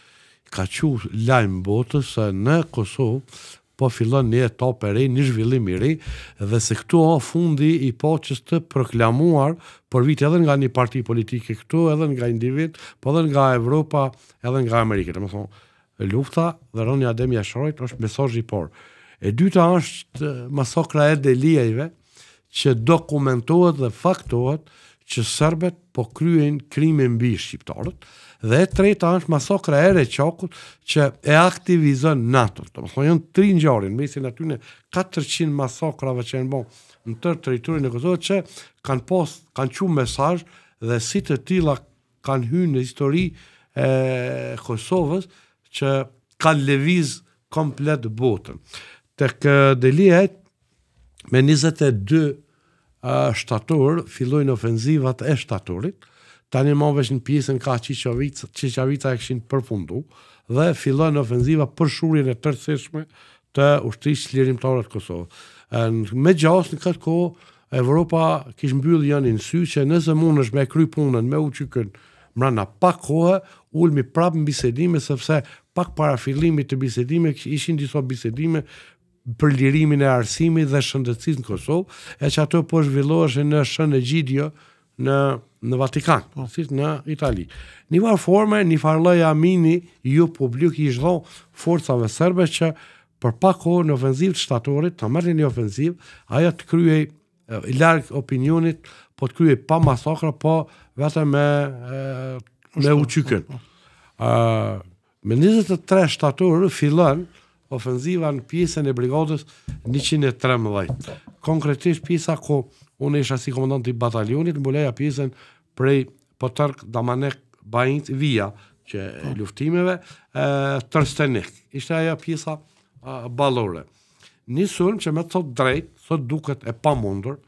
ka qu lajmë botës në Kosovë po fillon një etapë e re, një zhvillim i re, dhe se këtu o fundi i po të proklamuar për vit edhe nga një parti politike këtu, edhe nga individ, po edhe nga Evropa, edhe nga Amerike. Të më thonë, lufta dhe ronja Adem Jasharit është mesaj i E dyta është masokra e delijajve, që dokumentohet dhe faktohet që sërbet po kryen krime bi shqiptarët, dhe treta është masokra e qakut që e aktivizën NATO. Të më thonë, jënë tri me aty në 400 masokrave që e në bonë në tërë teritorin e Kosovë, që kanë post, kanë qumë mesaj dhe si të tila kanë hynë në histori e Kosovës që kanë levizë komplet botën. Tek delihet me 22 shtator fillojnë ofenzivat e shtatorit, tani më vesh në pjesën ka që Qiqavica e këshin përfundu, dhe fillojnë ofenziva për shurin e tërseshme të ushtrisë që lirim të orët Kosovë. Në, me gjasë në këtë kohë, Evropa kishë mbyllë janë në sy që nëse mund është me kry punën, me u qykën, mra në pak kohë, ulmi prapë në bisedime, sepse pak para të bisedime, ishin diso bisedime për lirimin e arsimit dhe shëndetësisë në Kosovë, e që ato po zhvilloheshin në Shënëgjidio në në Vatikan, po në Itali. një formë, në një lloj amini ju publik i shdo forcave serbe që për pak kohë në ofensiv të shtatorit, të marrin një ofensiv, ajo të kryej i larg opinionit, po të kryej pa masakra, po vetëm me me uçykën. ë po, po. Me 23 shtatorë fillon, ofenziva në pjesën e brigadës 113. Konkretisht pjesa ku unë isha si komandant i batalionit, mbuleja pjesën prej Potark Damanek Bajnët Vija, që e po. luftimeve, e, Tërstenik. Ishte aja pjesa a, balore. Një sulm që me të thot drejt, thot duket e pa mundur,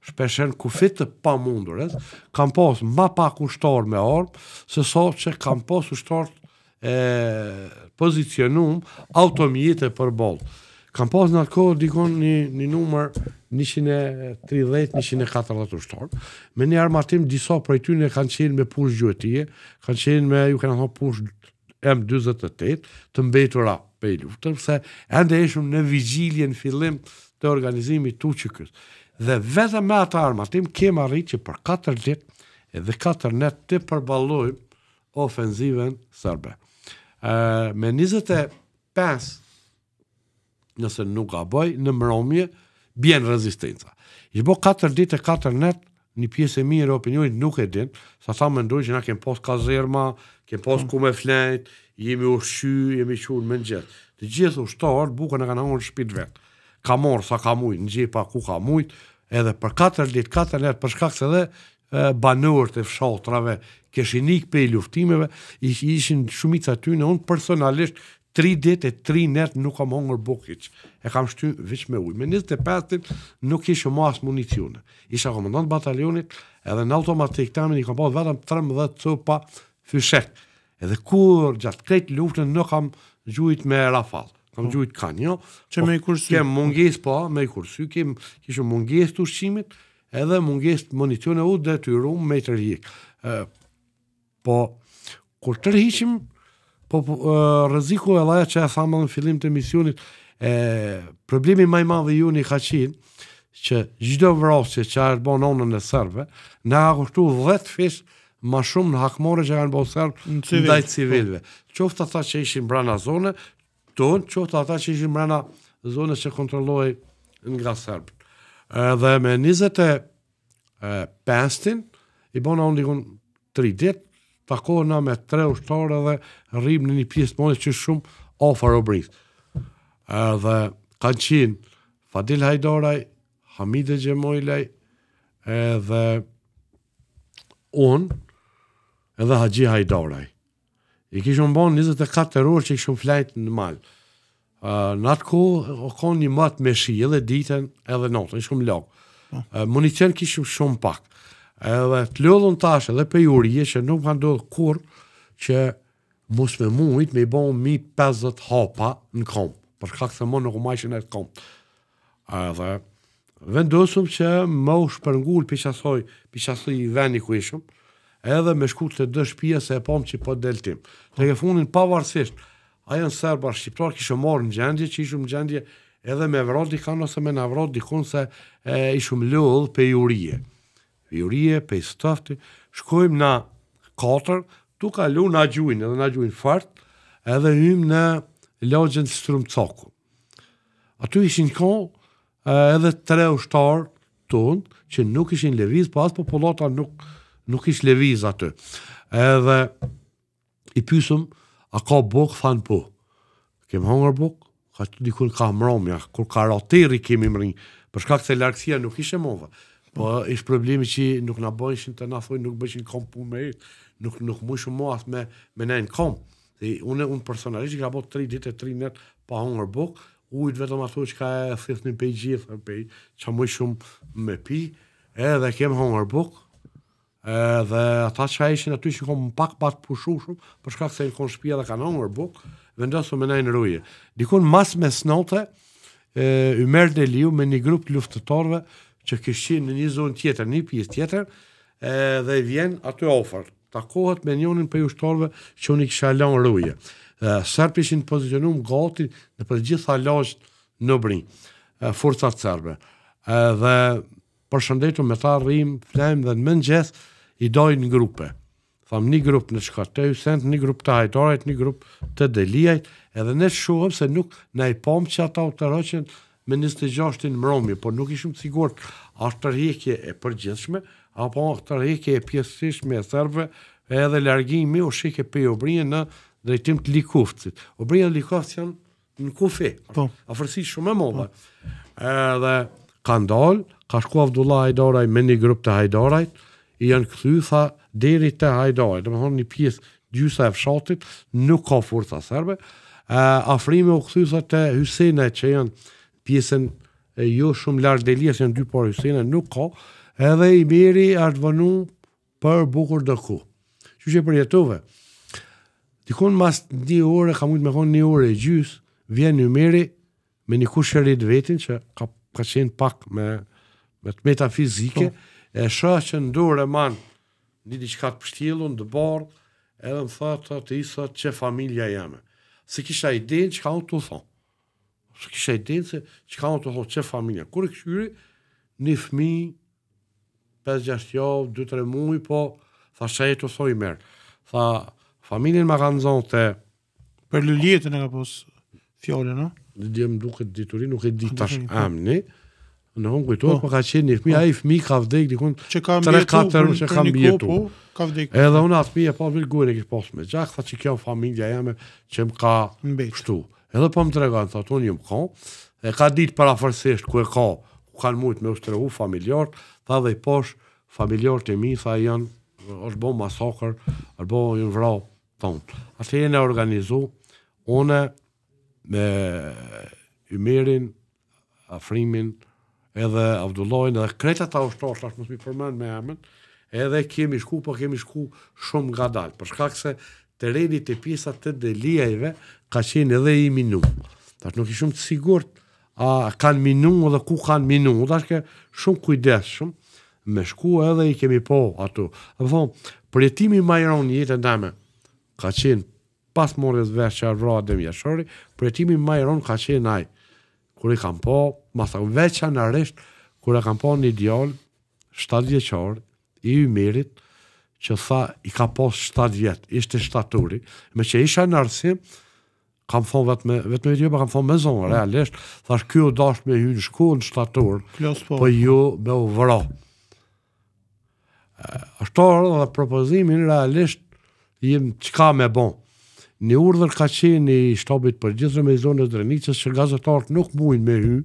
shpeshen ku fit të pa mundurës, kam pos ma pak ushtor me orë, se so që kam pos ushtor e, pozicionum automjete për bolë. Kam pas në atë kohë dikon një, një numër 130-140 ushtorë, me një armatim disa për e ty në kanë qenë me push gjuhetie, kanë qenë me, ju kanë thonë, push M28, të mbetura për i luftër, se ende eshëm në vigjiljen në fillim të organizimi të që kësë. Dhe vetëm me atë armatim, kemë arritë që për 4 ditë edhe 4 net të përbalojmë ofenziven në Sërbërë me 25 nëse nuk ka boj, në mëromje, bjenë rezistenca. I shbo 4 ditë e 4 net, një pjesë e mirë, opinioni, nuk e din, sa sa më ndojë që na kemë posë kazerma, kemë posë ku me flenjt, jemi u jemi që me në gjithë. Të gjithë u shtarë, buka në kanë angonë shpit vetë. Ka morë, sa ka mujtë, në gjithë pa ku ka mujtë, edhe për 4 ditë, 4 net, për shkak se dhe, banor të fshatrave, keshinik për i luftimeve, i ishin shumit sa ty në unë personalisht, tri dit e tri nërt nuk kam hongër bukic, e kam shty vish me uj. Me 25 të nuk ishë më asë municione. Isha komandant batalionit edhe në automatik tamin i kam pas vetëm 13 të pa fyshek. Edhe kur gjatë krejt luftën nuk kam gjujt me rafal, Kam po. gjujt kanjo. Që me i po, kursy? Kem mungis pa, po, me i kursy. Kem kishë mungis të ushqimit, edhe munges të monicion e u dhe të i rumë me të rrhiq. Po, kur të rrhiqim, po, po rëziku e laja që e thamë në filim të misionit, e, problemi maj madhe dhe ju një ka qinë, që gjithë vrasje që që e të bon onën e sërve, në ha kushtu dhe të fishë ma shumë në hakmore që e në bon sërve në civil, dajtë civilve. Qofta ta që ishin brana zone, tonë, qofta ta që ishin brana zone që kontrolloj nga sërbë. Dhe me 25 pastin i bona unë dikun 3 dit, kohë na me 3 ushtore dhe rrim në një pjesë mojë që shumë ofër o brisë. Dhe kanë qinë Fadil Hajdoraj, Hamide Gjemojlej, edhe unë, edhe Haji Hajdoraj. I kishëm bon 24 rrë që i kishëm flajtë në malë në atë ku, o konë një matë me shi, edhe ditën, edhe notën, një shumë lëngë. Uh, po. Municen kishëm shumë pak. Edhe të lëdhën tashë, edhe për juri, që nuk kanë ndodhë kur, që musë me mujtë me i bëhën mi hapa në komë, për shkak të më nuk më ajshën e të komë. Edhe, vendosëm që më u shpërngullë për shasoj, për shasoj i veni ku ishëm, edhe me shkut të dëshpia se e pomë që i po deltim. Po. Të ke funin pavarësisht, a janë serba shqiptar, kishë marrë në gjendje, që ishëm në gjendje edhe me vrat dikana, ose me në vrat dikun, se e, ishëm lëllë pe jurije. Pe jurije, pe stëfti, shkojmë në katër, tu ka lu në gjujnë, edhe në gjujnë fartë, edhe hymë në lëgjën të strumë caku. Atu ishin ka edhe tre ushtarë tonë, që nuk ishin leviz, po atë popullata nuk, nuk ishë leviz atë. Edhe i pysëm, a ka buk, than po. Kem hangër buk, ka të dikun ka mëromja, kur ka rateri kemi mërin, përshka këse larkësia nuk ishe mova. Po, ishë problemi që nuk në bëjshin të në nuk bëjshin kom pun me e, nuk, nuk mu shumë mua me, me nejnë kom. Dhe unë, unë personalisht, ka bëtë 3 dite, 3 nëtë pa hangër buk, ujtë vetëm ato që ka e thithë një pejgjithë, që mu shumë me pi, edhe kem hangër buk, dhe ata që ishin aty që kom pak pat pushu shumë, për shkak se kom shpia dhe kanon mërë buk, vendosu me nëjnë rruje. Dikun mas me snote, e, u merë dhe liu me një grup luftëtorve që kishin në një zonë tjetër, një pjesë tjetër, e, dhe vjen aty ofër, takohet me njënin për jushtorve që unë i lanë rruje. Serp ishin pozicionum gati dhe për gjitha lojsh në brin, e, forcat serbe. dhe për shëndetu me ta rrim, dhe në mëngjes i dojnë grupe. Tham një grup në shkateu, sent një grup të hajtorajt, një grup të delijajt, edhe në shuhëm se nuk në i pomë që ata u të roqen me njës të gjashtin mromi, por nuk ishëm sigur të ashtë të e përgjithshme, apo ashtë të e pjesësish me e sërve, edhe largimi u shike për obrinje në drejtim të likuftësit. Obrinje dhe likuftës janë në kufi, po. a shumë e mollë. Edhe ka ndal, ka shku Abdullah Hajdaraj me një grup të Hajdarajt, i janë këthy, tha, deri të Hajdaraj, dhe me thonë një pjesë gjysa e fshatit, nuk ka furtha sërbe, a afrimi u këthy, tha, të Hysene, që janë pjesën e, jo shumë lartë delia, janë dy por Hysene, nuk ka, edhe i meri është vënu për bukur dhe ku. Që që përjetove, dikon mas një ore, ka mund me kon një ore e gjys, vjen një meri me një kushërit vetin që ka ka qenë pak me, me të metafizike, po. e shë që ndurë e manë një diqka të pështjelu, në dëbarë, edhe më thëtë të isa që familja jeme. Se kisha i denë që ka unë të thonë. Se kisha i denë që ka unë të thonë që familja. Kërë e këshyri, një fmi, 5-6 javë, 2-3 mujë, po, tha që e të thonë i merë. Tha, familjen më kanë zonë të... Për lëlljetën e ka posë fjole, në? Në dhe më duke të diturin, nuk e di tash po. amni. Në më kujtojë, po. po ka qenë një fmi, a i fmi ka vdek, një kënë tre katër, që ka më bjetu. Që ka më Edhe unë atë fmi e pa vilë gujnë e kështë posë me gjakë, tha që kjo familja jeme që më ka kështu. Edhe po më të reganë, thë tonë një më ka, e ka ditë parafërsesht ku e ka, ku kanë mujtë me u shtërehu familjartë, tha dhe i poshë familjartë e mi, tha janë, është bo masakër, është bo vrau me Ymerin, Afrimin, edhe Abdullojnë, edhe kreta ta ushtosh, ashtë mësë mi përmen me emën, edhe kemi shku, po kemi shku shumë nga dalë, përshka se të redit e pisa të delijajve ka qenë edhe i minu. Ta nuk i shumë të sigurt, a kanë minu edhe ku kanë minu, ta shumë kujdes shumë, me shku edhe i kemi po ato. dhe përfom, përjetimi majron jetën dame, ka qenë pas morës vesh që arvroa dhe mjeshori, për e timi ma i ronë ka qenë ajë, kër i kam po, ma veqa në reshtë, kër e kam po një djallë, 7 vjeqarë, i u mirit, që tha, i ka po 7 vjetë, ishte 7 uri, me që isha në arsim, kam fon vetë me, vetë me kam fon me zonë, realisht, thash, kjo dash me hynë shku në 7 po, po ju me u vëro. Ashtore dhe propozimin, realisht, jim qka me bonë, një urdhër ka qenë i shtobit për gjithë në e drenicës që gazetarët nuk mujnë me hy,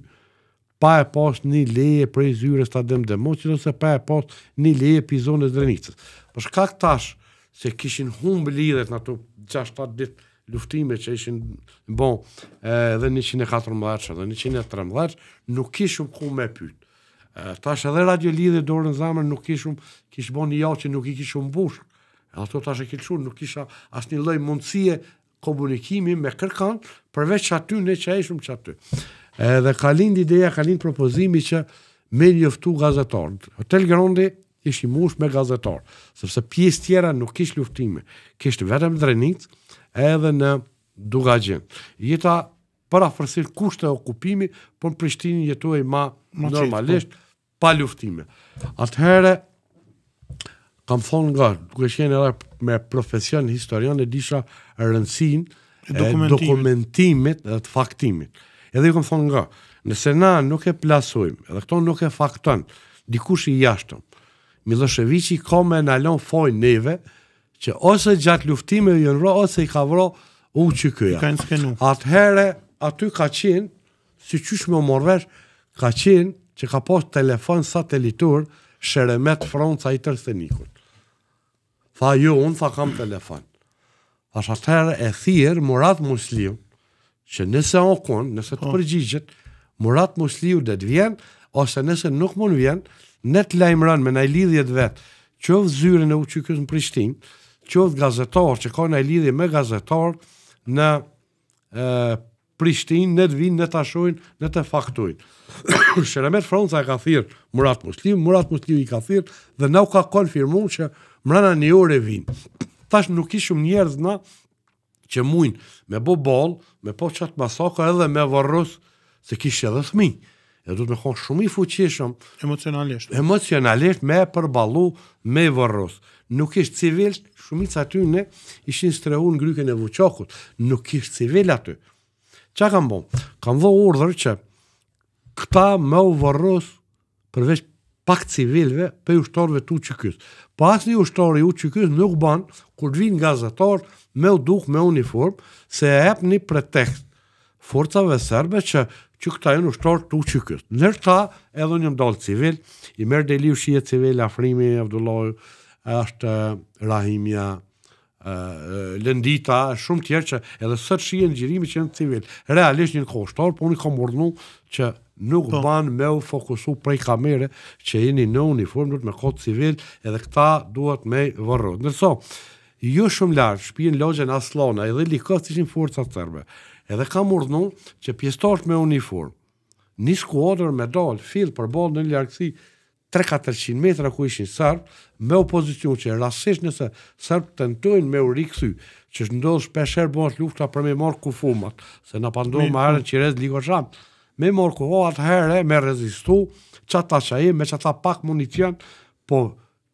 pa e pas një leje për i zyre së të dëmë dhe mund, që nëse pa e pas një leje për i zonës drenicës. Për shka këtash se kishin humbë lidhet në të 6-7 ditë luftime që ishin bon edhe 114 dhe 113, nuk kishum ku me pytë. Tash edhe radio dorën zamër nuk kishum, kishë bon një jo që nuk i kishum bushë, ato tash e kilçu nuk kisha asnjë lloj mundësie komunikimi me kërkan përveç aty ne që ishim çaty. Edhe ka lind ideja, ka lind propozimi që me njoftu gazetar. Hotel Grandi ishte i mush me gazetar, sepse pjesë tjera nuk kish luftime, kish vetëm drenic edhe në Dugagjin. Jeta para fërsit kushte e okupimi, por në Prishtinë jetoj ma, ma po. normalisht, pa luftime. Atëhere, kam thonë nga, duke shkjen edhe me profesion historian e disha rëndësin dokumentimit. e dokumentimit dhe të faktimit. Edhe ju kam thonë nga, nëse na nuk e plasujmë, edhe këto nuk e fakton, dikush i jashtëm, Miloševiqi ka me nalon foj neve, që ose gjatë luftime i nëro, ose i ka vro u që këja. Atëhere, aty ka qenë, si qysh me morver, ka qenë që ka posë telefon satelitur, shëremet fronca i tërstenikur. Tha jo, unë tha kam telefon. Tha atëherë e thirë Murat Musliu, që nëse o konë, nëse të po. përgjigjit, Murat Musliu dhe të vjen, ose nëse nuk mund vjen, ne të lajmë rënë me nëj vetë, që vë zyre në uqyqës në Prishtinë, që vë gazetarë, që ka nëj lidhje me gazetarë në e, Prishtinë, ne të vinë, ne të ashojnë, ne të faktojnë. Shëremet Fronca e ka thirë Murat Musliu, Murat Musliu i ka thirë, dhe nuk ka konfirmu që mrena një ore vin. Tash nuk ishëm njerëz na që muin me bo bol, me po qatë masaka edhe me varrës se kishë edhe thmi. E du të me konë shumë i fuqishëm. Emocionalisht. Emocionalisht me përbalu me varrës. Nuk ishë civil, shumica aty ne ishin strehu në gryke në vuqakut. Nuk ishë civil aty. Qa kam bon? Kam dhe urdhër që këta me u përveç pak civilve për ushtorve tu që kësë. Pas një ushtori u që kësë nuk ban, kur të vinë gazetarë me u duk me uniform, se e ep një pretekst forcave serbe që që këta e në ushtarë të u që kështë. Nërë ta, edhe një mdallë civil, i merë dhe liu shie civil, Afrimi, Abdullohu, është Rahimja, Lëndita, shumë tjerë që edhe sërë shie në gjirimi që në civil. Realisht një në kështarë, po unë i kam urnu që nuk po. ban me u fokusu prej kamere që jeni në uniform nuk me kod civil edhe këta duhet me vërru. nërso, ju shumë lartë shpijin lojën aslona edhe likës të ishin forca të tërbe edhe kam urdhnu që pjestosht me uniform një skuodrë me dalë fil për bolë në ljarkësi 3-400 metra ku ishin sërb me u pozicion që rasish nëse sërb të nëtojnë me u rikësy që shë ndodhë shpesherë bësh lufta për me marë kufumat se në pandohë me arën qires liko shantë me morë kohë atëherë, me rezistu, qëta që e, me qëta pak municion, po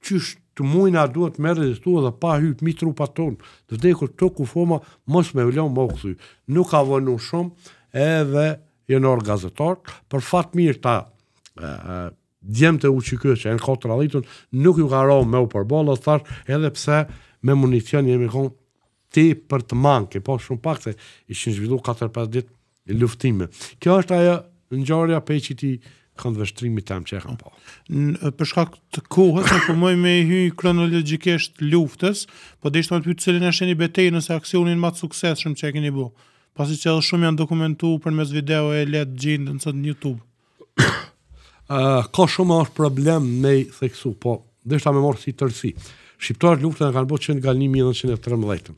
qysh të mujna duhet me rezistu edhe pa hyp mi trupat tonë, dhe dhe të ku foma, mos me vlion më këthy. Nuk ka vënu shumë, edhe jenor gazetar, për fatë mirë ta e, e, djemë të uqikës që e në kotë rallitun, nuk ju ka rohë me u përbollë, thash, edhe pse me municion jemi konë ti për të manke, po shumë pak se ishin zhvillu 4-5 ditë e luftime. Kjo është ajo ngjarja peqit i kënd vështrimit tam që e kam parë. Për shkak të kohës, ne po mëojmë i hy kronologjikisht luftës, po dish të pyet cilën është në betejë nëse aksionin më të suksesshëm që keni bëu. Pasi që edhe shumë janë dokumentu për mes video e letë gjindë në një Youtube. ka shumë është problem me i theksu, po dhe shta me morë si tërësi. Shqiptarët luftën e kanë bërë që nga 1913.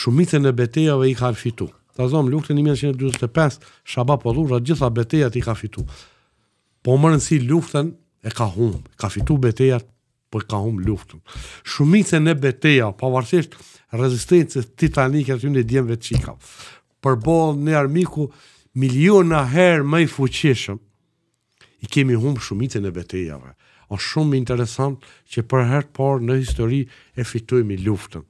Shumitën e betejave i kanë fitu. Ta zom luftën 1945, Shaba po dhurra, gjitha betejat i ka fitu. Po më si luftën e ka humb, ka fitu betejat, po ka humb luftën. Shumicën e beteja, pavarësisht rezistencës titanike aty në djemve çika. Për bol në armiku miliona herë më i fuqishëm i kemi humb shumicën e betejave. Është shumë interesant që për herë të parë në histori e fitojmë luftën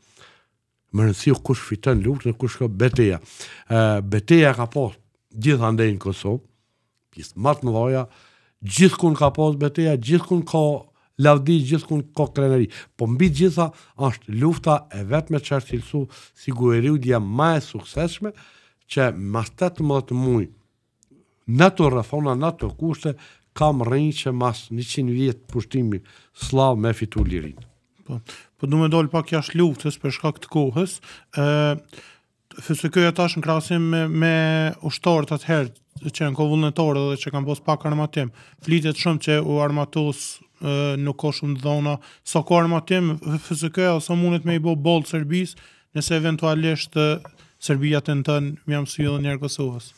më rëndësi kush fiton luftën, dhe kush ka beteja. Ë beteja ka pas gjithë andej në Kosovë, pjesë matë më dhoja, gjithë kun ka pas beteja, gjithë kun ka lavdi, gjithë kun ka kreneri. Po mbi gjitha është lufta e vetë me qërë cilësu si gujeri u dhja ma e sukseshme, që mas 18 më muj, në të rëfona, në të kushte, kam rëjnë që mas 100 vjetë pushtimi slavë me fitu lirinë. Po, po du me dollë pak jashtë luftës për shkak të kohës, e, fësë kjo tash në krasim me, me ushtorë të atëherë, që janë kovullnetorë dhe që kanë posë pak armatim, flitet shumë që u armatus e, nuk ko shumë dhona, sa ko armatim, fësë aso mundet me i bo bolë të Serbis, nëse eventualisht të Serbia të në tënë, mi jam sy dhe njerë Kosovës.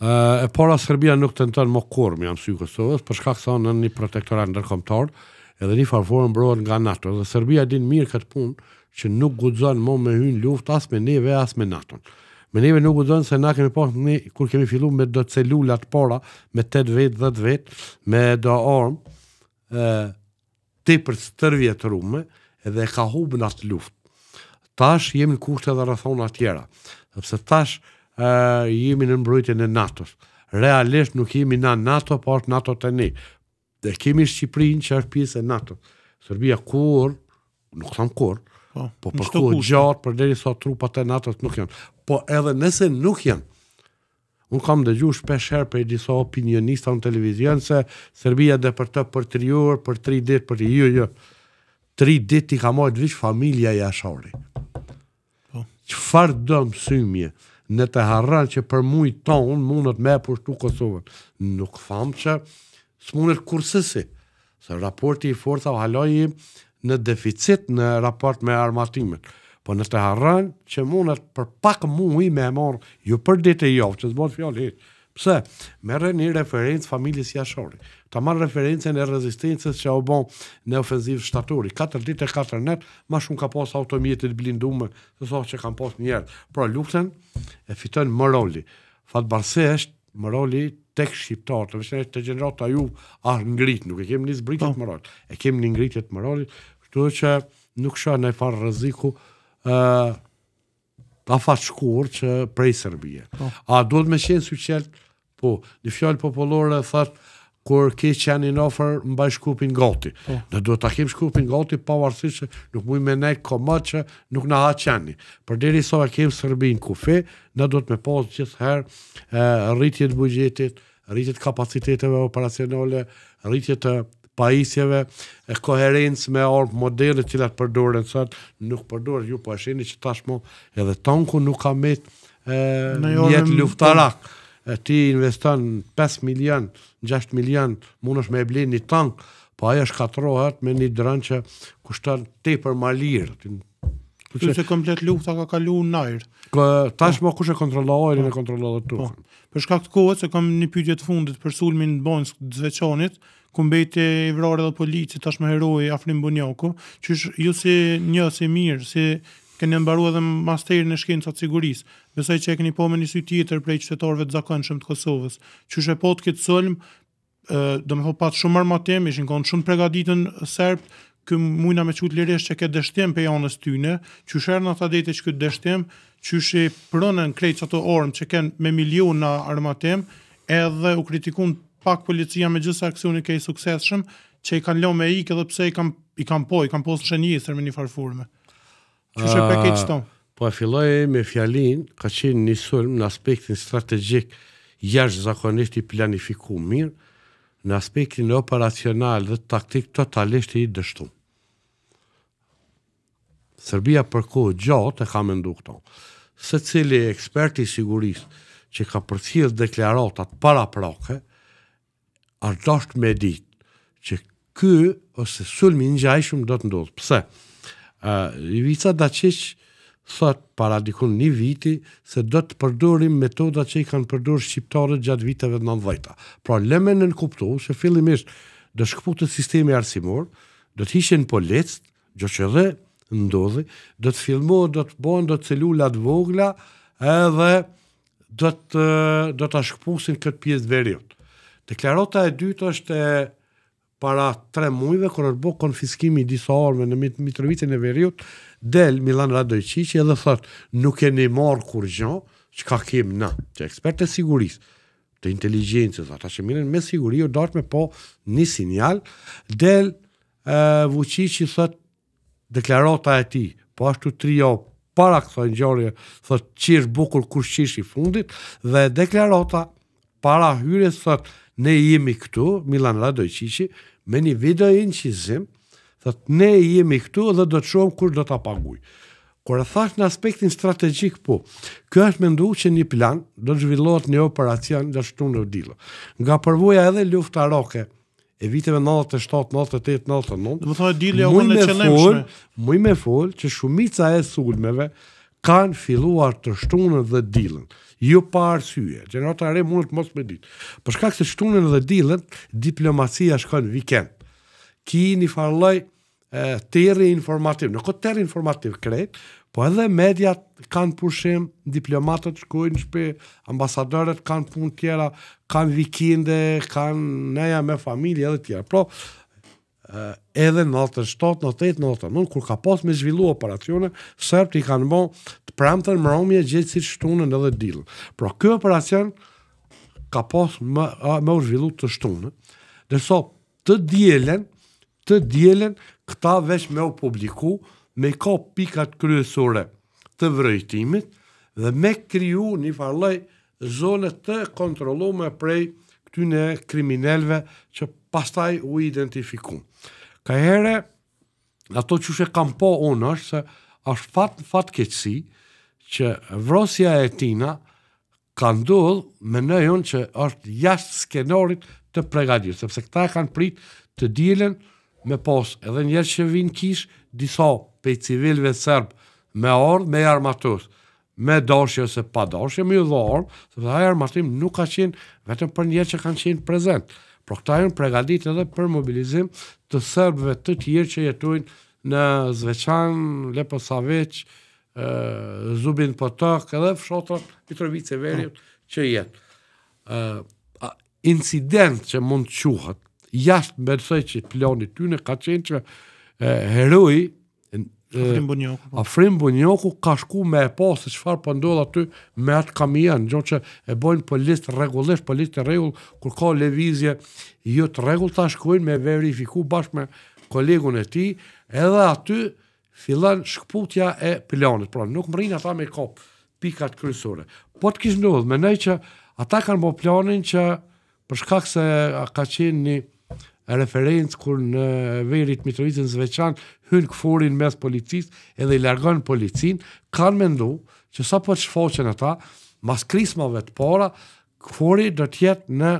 E, para Serbia nuk të në tënë më kur, më jam sy Kosovës, përshka këso në një protektorat ndërkomtarë, edhe një farfore mbrohet nga NATO. Dhe Serbia din mirë këtë punë që nuk guxon më me hynë luftë as me neve as me NATO. Me neve nuk guxon se na kemi pas ne kur kemi filluar me do celula të para me 8 vet 10 vet me do arm ë tepër stërvje të rrumë edhe ka hubë në atë luftë. Tash jemi në kushte dhe rrethona të tjera, sepse tash ë jemi në mbrojtjen e NATO-s. Realisht nuk jemi na NATO, por NATO ne dhe kemi Shqiprinë që është pjesë e NATO. Serbia kur, nuk thamë kur, po, po për kur gjatë, për deri sa trupat e NATO nuk janë. Po edhe nëse nuk janë, unë kam dhe gjush për për i disa opinionista në televizion, se Serbia dhe për të për tri orë, për tri ditë, për ju, ju, tri ditë i ka mojtë vishë familja jashari. Po. Që farë dëmë sëmje, në të harran që për mujtë tonë mundët me shtu Kosovën. Nuk thamë që së mund është kursësi, raporti i forca u haloi në deficit në raport me armatimet. Po në të harën që mundet për pak mui me e morë ju për ditë e jovë, që fjalë. Pse? Merë një referencë familjes jashori. Ta marë referencën e rezistencës që au bon në ofensiv shtatori. 4 ditë e 4 net, ma shumë ka posë automjetit blindume, të thohë që kam posë njerë. Pra, luften e fitojnë më Fat Fatë barse është më roli tek shqiptar, të vështirë të gjenerata ju a ngrit, nuk e kemi një zbritit po. më roli, e kemi një ngritit më roli, këtu që nuk shë në e farë rëziku uh, a shkur që prej Serbije. Oh. Po. A duhet me qenë së po, një fjallë popullore, thëtë, kur ke qenë në ofër mbaj shkupin goti. Po. Ne oh. duhet ta kem shkupin goti pavarësisht se nuk mund me ne që nuk na ha qenë. Por deri sa kem Serbin kufi, ne duhet me pas gjithherë rritje të buxhetit, rritje të kapaciteteve operacionale, rritje të pajisjeve, e koherencë me orë modelet që latë përdurën, sot, nuk përdurën, ju po esheni që tashmo edhe tonku nuk ka met e, jetë luftarak. Të... E ti investon 5 milion 6 milion mundosh me e bli një tank, po aja shkatrohet me një dranë që kushtar te për ma lirë. Kështë se komplet lufta ka kalu në nëjrë. Tash më po. e kontrola ojrin e po. kontrola dhe tukën. Po. Për shkakt kohët, se kam një pytje të fundit për sulmin në bonsk të zveqonit, ku mbeti i vrarë dhe policit, tashmë heroi Afrim Bunjoku, që ju si një, si mirë, si keni mbaruar edhe masterin e shkencave të sigurisë. Besoj që e keni po me një sy tjetër prej qytetarëve të zakonshëm të Kosovës. Qyshe po të këtë solm, do më thonë pat shumë më ishin kanë shumë përgatitën serb që mundna me çut lirish që ke dështim pe jonës tyne, qysh erdhën ata ditë që çu dështim, qysh i pronën krejt ato orm që kanë me miliona armatem, edhe u kritikuan pak policia me gjithë aksionin ke i suksesshëm, që i kanë lënë me ik edhe pse i kanë i kanë po i kanë postë në nisër me një farforme. Qështë e pekej qëton? Ah, po e filloj me fjalin, ka qenë një sulm në aspektin strategjik jash zakonisht i planifiku mirë, në aspektin operacional dhe taktik totalisht i dështu. Serbia për kohë gjatë e ka me ndu këto. Se cili eksperti sigurisë që ka përthjith deklaratat para prake, ardasht me ditë që kë ose sulmi një gjajshëm do të ndodhë. Pse? Pse? Uh, Ivica Dacic thot para dikun një viti se do të përdorim metodat që i kanë përdorë shqiptarët gjatë viteve në nëndhajta. Pra, lëme në nënkuptu, që fillimisht do shkëputë të sistemi arsimor, do të hishen po lecët, gjo që dhe ndodhi, do të filmu, do të bon, do të celulat vogla, edhe do të, do të shkëpusin këtë pjesë veriut. Deklarota e dytë është e, para tre muajve kër është bo konfiskimi disa orme në Mitrovicin e Veriut, del Milan Radojqici edhe thot, nuk e një marë kur gjo, që ka kem në, që ekspertë sigurisë, të inteligencës, ata që miren me siguri, u dartë me po një sinjal, del e, vëqi thot, deklarata e ti, po ashtu trio para këtë njërje, thot, qirë bukur kur qirë i fundit, dhe deklarata, para hyrjes thot, ne jemi këtu, Milan Radojqici, me një video incizim, thot ne jemi këtu dhe do të shumë kur do ta paguaj. Kur e thash në aspektin strategjik po, kjo është menduar që një plan do të zhvillohet një operacion do shtunë në dillo. Nga përvoja edhe roke e viteve 97, 98, 99. Do të thotë dilli ajo në çelëmshme. Më me fol që shumica e sulmeve kanë filluar të shtunën dhe dillën jo pa arsye. Gjenerata e re mund të mos me ditë. Për shkak se shtunën dhe dilën, diplomacia shkojnë vikend. Ki një farloj tërri informativ. Në këtë tërri informativ krejtë, Po edhe mediat kanë pushim, diplomatët shkojnë shpe, ambasadorët kanë pun tjera, kanë vikinde, kanë neja me familje edhe tjera. Pro, Eh, edhe në altër 7, në 8, në altër kur ka pas me zhvillu operacionet, sërbët i kanë banë të premtër mëromje gjithë si shtunën edhe dilë. Pra, kjo operacion ka pas me u zhvillu të shtunën, so, të djelen, të djelen këta vesh me u publiku, me ka pikat kryesore të vrëjtimit, dhe me kryu një farloj zone të kontrolume prej këtune kriminelve që pastaj u identifikun. Ka here, ato që shë kam po unë është, se është fat, fat keqësi, që vrosja e tina ka ndodhë me nëjën që është jashtë skenorit të pregadirë, sepse këta e kanë prit të dilen me posë, edhe njerë që vinë kishë, diso pe civilve sërbë me orë, me armatus, me doshje ose pa doshje, me ju dhe orë, sepse hajë armatim nuk ka qenë vetëm për njerë që kanë qenë prezentë. Por këta janë pregadit edhe për mobilizim të sërbëve të tjirë që jetojnë në Zveçan, Leposavec, Saveq, Zubin Potok, edhe fshatra Mitrovice Verjet që jetë. Incident që mund të quhet, jashtë mërësoj që të plonit në ka qenë që heroi Afrim Bunjoku. Afrim Bunjoku ka shku me e po se qëfar për po ndodhë aty me atë kamion, janë, gjo që e bojnë për listë regullisht, për listë regull, kur ka levizje, ju jo të regull ta shkujnë me verifiku bashkë me kolegun e ti, edhe aty fillan shkëputja e pilonit, pra nuk më rinë ata me ka pikat kryesore. Po të kishë ndodhë, me nej që ata kanë bo planin që përshkak se ka qenë një referencë kur në verit mitrovicin zveçan hynë këforin mes policisë edhe i largon policin, kanë mendu që sa po të shfoqen e ta, mas krismave të para, këfori do tjetë në,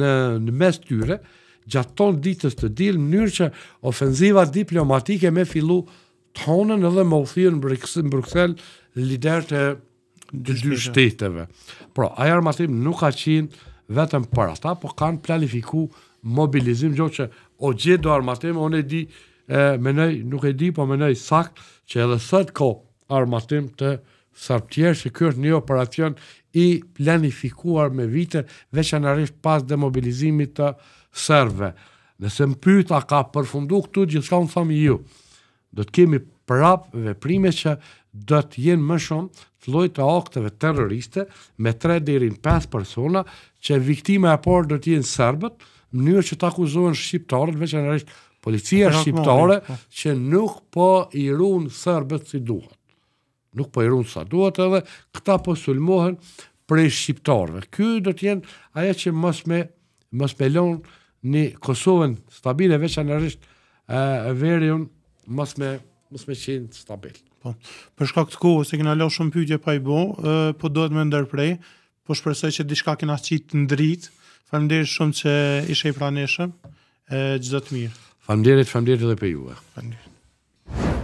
në, në mes tyre, gjatë tonë ditës të dilë, mënyrë që ofenziva diplomatike me fillu tonën edhe më uthirë në Bruxelles lider të dy, dy shteteve. Pra, ajarë armatim nuk ka qenë vetëm për ata, po kanë planifiku mobilizim gjo që o gjithë do armatim, onë e di, e, menej, nuk e di, po menej sakt që edhe sët ko armatim të sërbë që kjo është një operacion i planifikuar me vite, veçanarisht pas demobilizimit të sërve. Nëse më pyta ka përfundu këtu, gjithka më thamë ju, do të kemi prapë veprime që do të jenë më shumë të lojtë të akteve terroriste me 3 5 persona që viktime e por do të jenë sërbet, mënyrë që të akuzohen shqiptarët, veçanërisht policia e shqiptare, po. që nuk po i runë sërbet si duhet. Nuk po i runë sa duhet edhe, këta po sulmohen prej shqiptarëve. Ky do të jenë ajo që mos me mos me në Kosovën stabile veçanërisht ë verion mos me mos më qenë stabil. Po. Për shkak të kohës e kena lënë shumë pyetje pa i bë, po duhet më ndërprej, po shpresoj që diçka kena qit në dritë. Falemderit shumë që ishe i praneshëm. çdo të mirë. Falemderit, falemderit edhe për juve. Faleminderit.